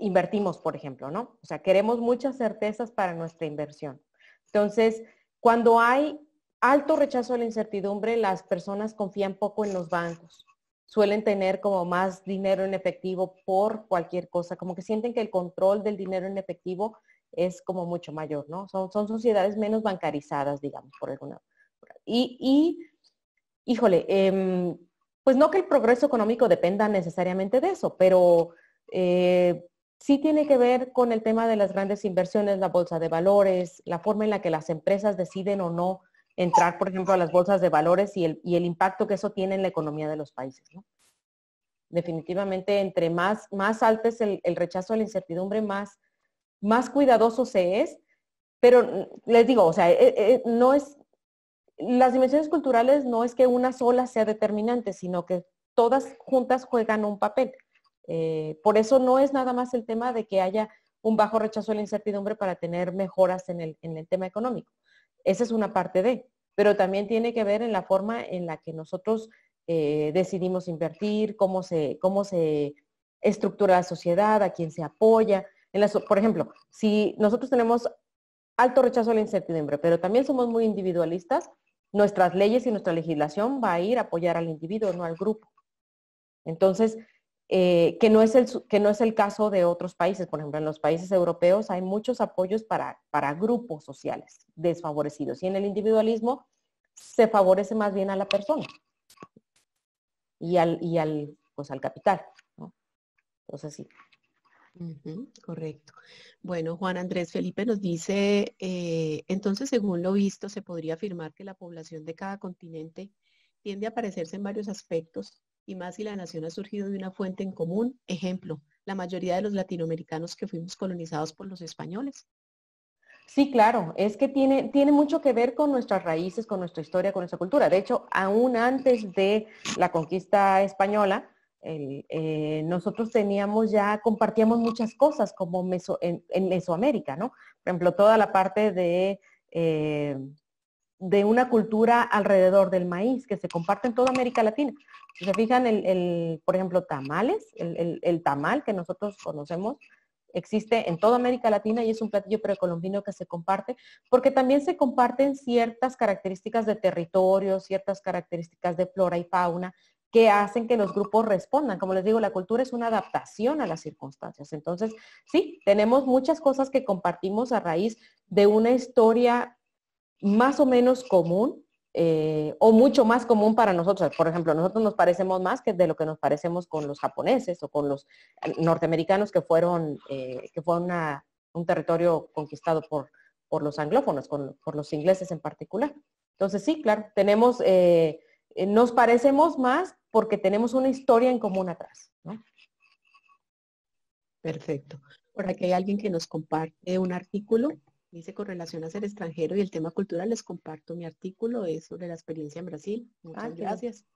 invertimos, por ejemplo, ¿no? O sea, queremos muchas certezas para nuestra inversión. Entonces, cuando hay alto rechazo a la incertidumbre, las personas confían poco en los bancos suelen tener como más dinero en efectivo por cualquier cosa, como que sienten que el control del dinero en efectivo es como mucho mayor, ¿no? Son, sociedades menos bancarizadas, digamos, por alguna. Y, y híjole, em, pues no que el progreso económico dependa necesariamente de eso, pero eh, sí tiene que ver con el tema de las grandes inversiones, la bolsa de valores, la forma en la que las empresas deciden o no entrar, por ejemplo, a las bolsas de valores y el, impacto que eso tiene en la economía de los países. Definitivamente, entre más, más alto es el, rechazo a la incertidumbre, más, más cuidadoso se es. Pero les digo, o sea, eh, eh, no es, las dimensiones culturales no es que una sola sea determinante, sino que todas juntas juegan un papel. Eh, por eso no es nada más el tema de que haya un bajo rechazo a la incertidumbre para tener mejoras en el tema económico. Esa es una parte de, pero también tiene que ver en la forma en la que nosotros eh, decidimos invertir, cómo se, cómo se estructura la sociedad, a quién se apoya. En por ejemplo, si nosotros tenemos alto rechazo a la incertidumbre, pero también somos muy individualistas, nuestras leyes y nuestra legislación va a ir a apoyar al individuo, no al grupo. Entonces, eh, que, no es el, que no es el caso de otros países. Por ejemplo, en los países europeos hay muchos apoyos para, para grupos sociales desfavorecidos y en el individualismo se favorece más bien a la persona y al, y al, pues al capital. ¿no? Entonces sí. correcto. Bueno, Juan Andrés Felipe nos dice, eh, entonces, según lo visto, se podría afirmar que la población de cada continente tiende a parecerse en varios aspectos, y más si la nación ha surgido de una fuente en común, ejemplo, la mayoría de los latinoamericanos que fuimos colonizados por los españoles. Sí, claro, es que tiene, tiene mucho que ver con nuestras raíces, con nuestra historia, con nuestra cultura. De hecho, aún antes de la conquista española, eh, nosotros teníamos ya, compartíamos muchas cosas como en, Mesoamérica, ¿no? Por ejemplo, toda la parte de eh, de una cultura alrededor del maíz que se comparte en toda América Latina. Si se fijan, el, por ejemplo, tamales, el, el, tamal que nosotros conocemos, existe en toda América Latina y es un platillo precolombino que se comparte, porque también se comparten ciertas características de territorio, ciertas características de flora y fauna que hacen que los grupos respondan. Como les digo, la cultura es una adaptación a las circunstancias. Entonces, sí, tenemos muchas cosas que compartimos a raíz de una historia más o menos común eh, o mucho más común para nosotros. Por ejemplo, nosotros nos parecemos más que de lo que nos parecemos con los japoneses o con los eh, norteamericanos que fueron, eh, que fue un territorio conquistado por, los anglófonos, por los ingleses en particular. Entonces sí, claro, tenemos, nos parecemos más porque tenemos una historia en común atrás. Perfecto. Por aquí hay alguien que nos comparte un artículo dice con relación a ser extranjero y el tema cultural, les comparto mi artículo, es sobre la experiencia en Brasil. Muchas ah, gracias.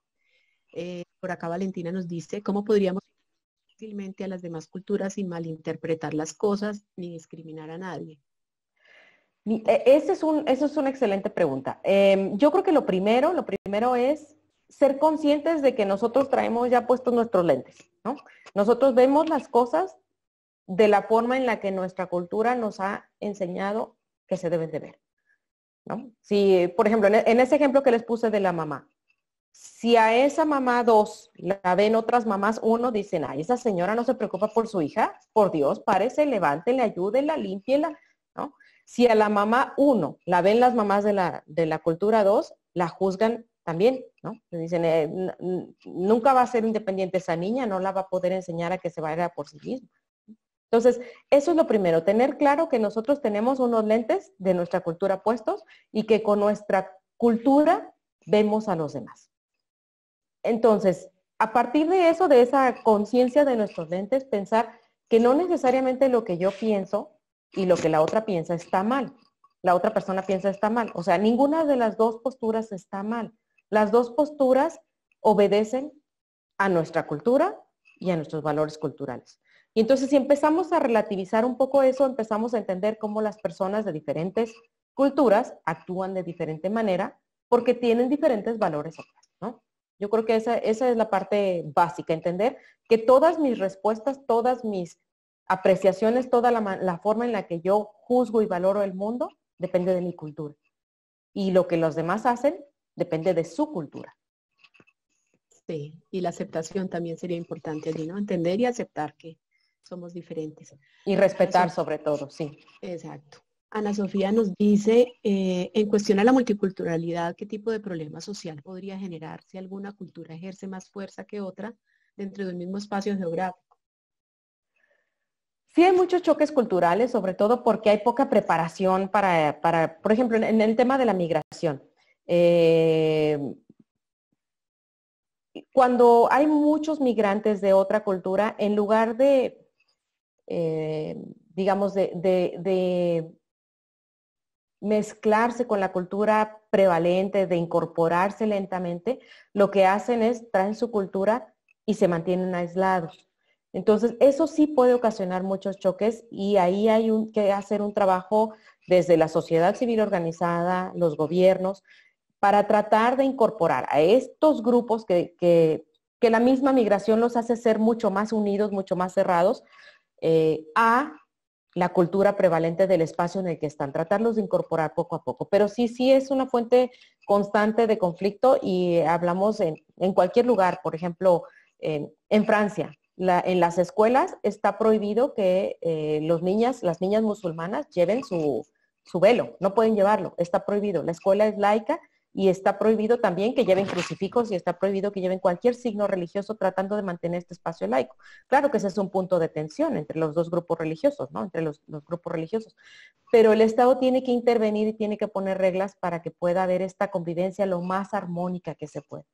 Eh, por acá Valentina nos dice, ¿cómo podríamos fácilmente a las demás culturas sin malinterpretar las cosas ni discriminar a nadie? E, esa es, un, eso es una excelente pregunta. Em, yo creo que lo primero, lo primero es ser conscientes de que nosotros traemos ya puestos nuestros lentes, ¿no? Nosotros vemos las cosas de la forma en la que nuestra cultura nos ha enseñado que se deben de ver. ¿no? Si, por ejemplo, e, en ese ejemplo que les puse de la mamá, si a esa mamá dos la ven otras mamás, uno dicen, ay, esa señora no se preocupa por su hija, por Dios, párese, levántele, ayúdela, límpiela, ¿no? Si a la mamá uno la ven las mamás de la, de la cultura dos, la juzgan también, ¿no? dicen, eh, nunca va a ser independiente esa niña, no la va a poder enseñar a que se vaya por sí misma. Entonces, eso es lo primero, tener claro que nosotros tenemos unos lentes de nuestra cultura puestos y que con nuestra cultura vemos a los demás. Entonces, a partir de eso, de esa conciencia de nuestros lentes, pensar que no necesariamente lo que yo pienso y lo que la otra piensa está mal. La otra persona piensa está mal. O sea, ninguna de las dos posturas está mal. Las dos posturas obedecen a nuestra cultura y a nuestros valores culturales. Y entonces si empezamos a relativizar un poco eso, empezamos a entender cómo las personas de diferentes culturas actúan de diferente manera porque tienen diferentes valores ¿no? Yo creo que esa, esa es la parte básica, entender que todas mis respuestas, todas mis apreciaciones, toda la, forma en la que yo juzgo y valoro el mundo depende de mi cultura. Y lo que los demás hacen depende de su cultura. Sí, y la aceptación también sería importante allí, ¿no? Entender y aceptar que somos diferentes. Y respetar sobre todo, sí. Exacto. Ana Sofía nos dice, eh, en cuestión a la multiculturalidad, ¿qué tipo de problema social podría generar si alguna cultura ejerce más fuerza que otra dentro del mismo espacio geográfico? Sí hay muchos choques culturales, sobre todo porque hay poca preparación para, para por ejemplo, en el tema de la migración. Eh, cuando hay muchos migrantes de otra cultura, en lugar de eh, digamos, de, mezclarse con la cultura prevalente, de incorporarse lentamente, lo que hacen es traen su cultura y se mantienen aislados. Entonces, eso sí puede ocasionar muchos choques y ahí hay que hacer un trabajo desde la sociedad civil organizada, los gobiernos, para tratar de incorporar a estos grupos que la misma migración los hace ser mucho más unidos, mucho más cerrados, eh, a la cultura prevalente del espacio en el que están, tratarlos de incorporar poco a poco. Pero sí, sí es una fuente constante de conflicto y hablamos en, cualquier lugar, por ejemplo, en, Francia, en las escuelas está prohibido que eh, niñas, las niñas musulmanas lleven su velo, no pueden llevarlo, está prohibido. La escuela es laica y está prohibido también que lleven crucifijos y está prohibido que lleven cualquier signo religioso tratando de mantener este espacio laico. Claro que ese es un punto de tensión entre los dos grupos religiosos, ¿no? Entre los, grupos religiosos. Pero el Estado tiene que intervenir y tiene que poner reglas para que pueda haber esta convivencia lo más armónica que se pueda.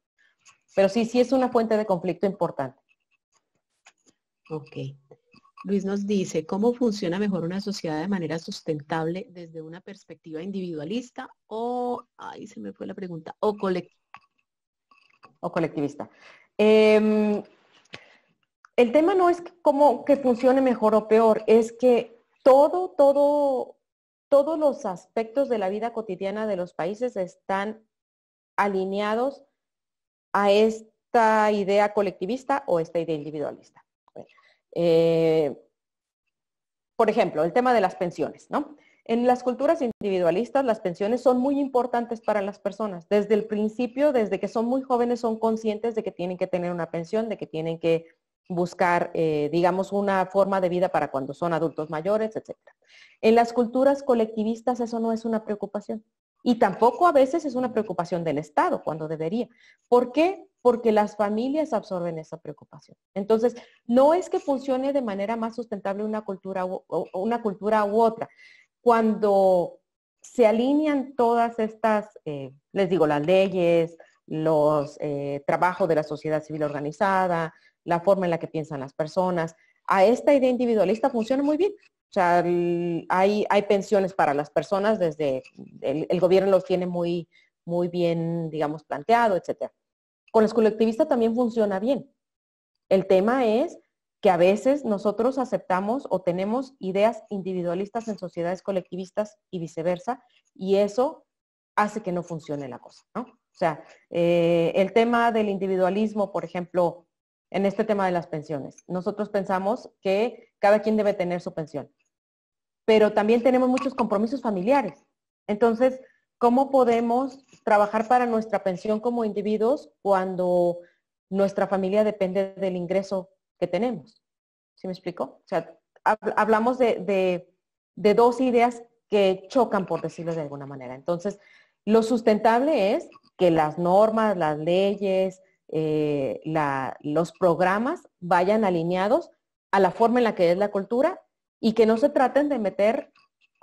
Pero sí, sí es una fuente de conflicto importante. Ok. Luis nos dice, ¿cómo funciona mejor una sociedad de manera sustentable desde una perspectiva individualista o, ay, se me fue la pregunta, o, o colectivista? Em, el tema no es cómo que funcione mejor o peor, es que todo, todo, todos los aspectos de la vida cotidiana de los países están alineados a esta idea colectivista o esta idea individualista. Eh, por ejemplo, el tema de las pensiones, ¿no? En las culturas individualistas, las pensiones son muy importantes para las personas. Desde el principio, desde que son muy jóvenes, son conscientes de que tienen que tener una pensión, de que tienen que buscar, eh, digamos, una forma de vida para cuando son adultos mayores, etc. En las culturas colectivistas eso no es una preocupación. Y tampoco a veces es una preocupación del Estado cuando debería. ¿Por qué? Porque las familias absorben esa preocupación. Entonces, no es que funcione de manera más sustentable una cultura u, otra. Cuando se alinean todas estas, eh, les digo, las leyes, los eh, trabajos de la sociedad civil organizada, la forma en la que piensan las personas, a esta idea individualista funciona muy bien, o sea, hay, pensiones para las personas desde el, gobierno los tiene muy, bien, digamos, planteado, etcétera. Con los colectivistas también funciona bien. El tema es que a veces nosotros aceptamos o tenemos ideas individualistas en sociedades colectivistas y viceversa, y eso hace que no funcione la cosa, ¿no? O sea, eh, el tema del individualismo, por ejemplo, en este tema de las pensiones, nosotros pensamos que cada quien debe tener su pensión pero también tenemos muchos compromisos familiares. Entonces, ¿cómo podemos trabajar para nuestra pensión como individuos cuando nuestra familia depende del ingreso que tenemos? ¿Sí me explico? O sea, hablamos de, dos ideas que chocan, por decirlo de alguna manera. Entonces, lo sustentable es que las normas, las leyes, eh, los programas vayan alineados a la forma en la que es la cultura y que no se traten de meter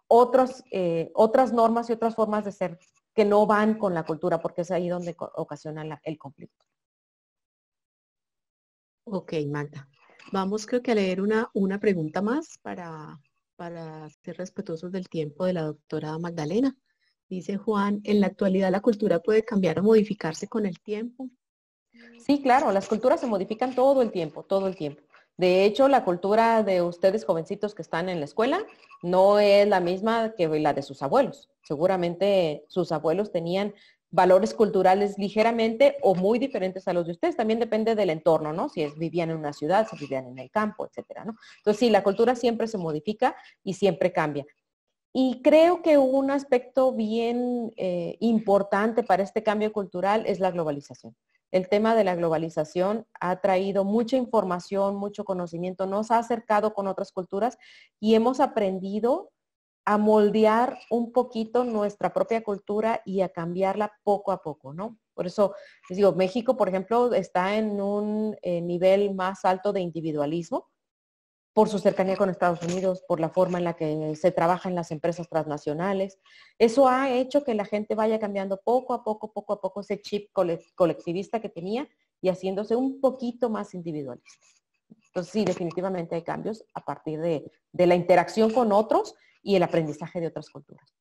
otras, eh, otras normas y otras formas de ser que no van con la cultura, porque es ahí donde ocasiona el conflicto. Ok, Magda. Vamos creo que a leer una, una pregunta más para, para ser respetuosos del tiempo de la doctora Magdalena. Dice Juan, en la actualidad la cultura puede cambiar o modificarse con el tiempo. Sí, claro, las culturas se modifican todo el tiempo, todo el tiempo. De hecho, la cultura de ustedes jovencitos que están en la escuela no es la misma que la de sus abuelos. Seguramente sus abuelos tenían valores culturales ligeramente o muy diferentes a los de ustedes. También depende del entorno, ¿no? Si es, vivían en una ciudad, si vivían en el campo, etcétera, ¿no? Entonces, sí, la cultura siempre se modifica y siempre cambia. Y creo que un aspecto bien eh, importante para este cambio cultural es la globalización el tema de la globalización ha traído mucha información, mucho conocimiento, nos ha acercado con otras culturas y hemos aprendido a moldear un poquito nuestra propia cultura y a cambiarla poco a poco, ¿no? Por eso les digo, México, por ejemplo, está en un eh, nivel más alto de individualismo, por su cercanía con Estados Unidos, por la forma en la que se trabaja en las empresas transnacionales. Eso ha hecho que la gente vaya cambiando poco a poco, poco a poco ese chip colectivista que tenía y haciéndose un poquito más individualista. Entonces sí, definitivamente hay cambios a partir de, la interacción con otros y el aprendizaje de otras culturas.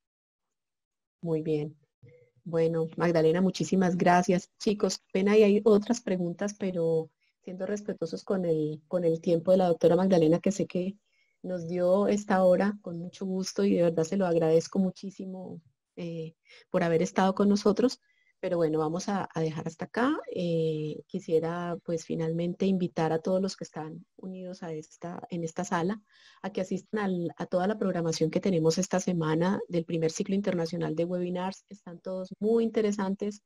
Muy bien. Bueno, Magdalena, muchísimas gracias. Chicos, Pena ahí hay otras preguntas, pero siendo respetuosos con el, con el tiempo de la doctora Magdalena, que sé que nos dio esta hora con mucho gusto y de verdad se lo agradezco muchísimo eh, por haber estado con nosotros. Pero bueno, vamos a, dejar hasta acá. Eh, quisiera pues finalmente invitar a todos los que están unidos a esta, en esta sala a que asistan a toda la programación que tenemos esta semana del primer ciclo internacional de webinars. Están todos muy interesantes.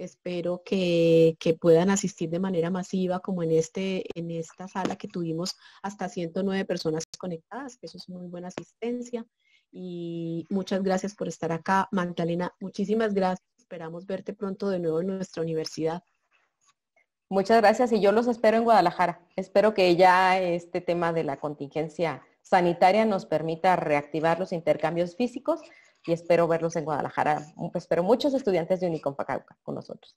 Espero que, puedan asistir de manera masiva, como en, este, en esta sala que tuvimos hasta 109 personas conectadas, que eso es muy buena asistencia. Y muchas gracias por estar acá. Magdalena, muchísimas gracias. Esperamos verte pronto de nuevo en nuestra universidad. Muchas gracias y yo los espero en Guadalajara. Espero que ya este tema de la contingencia sanitaria nos permita reactivar los intercambios físicos y espero verlos en Guadalajara. Mm, espero muchos estudiantes de Uniconfacauca con nosotros.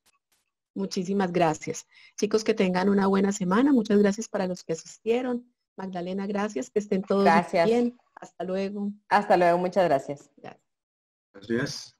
Muchísimas gracias. Chicos, que tengan una buena semana. Muchas gracias para los que asistieron. Magdalena, gracias. Que estén todos bien. Hasta luego. Hasta luego. Muchas Gracias. gracias.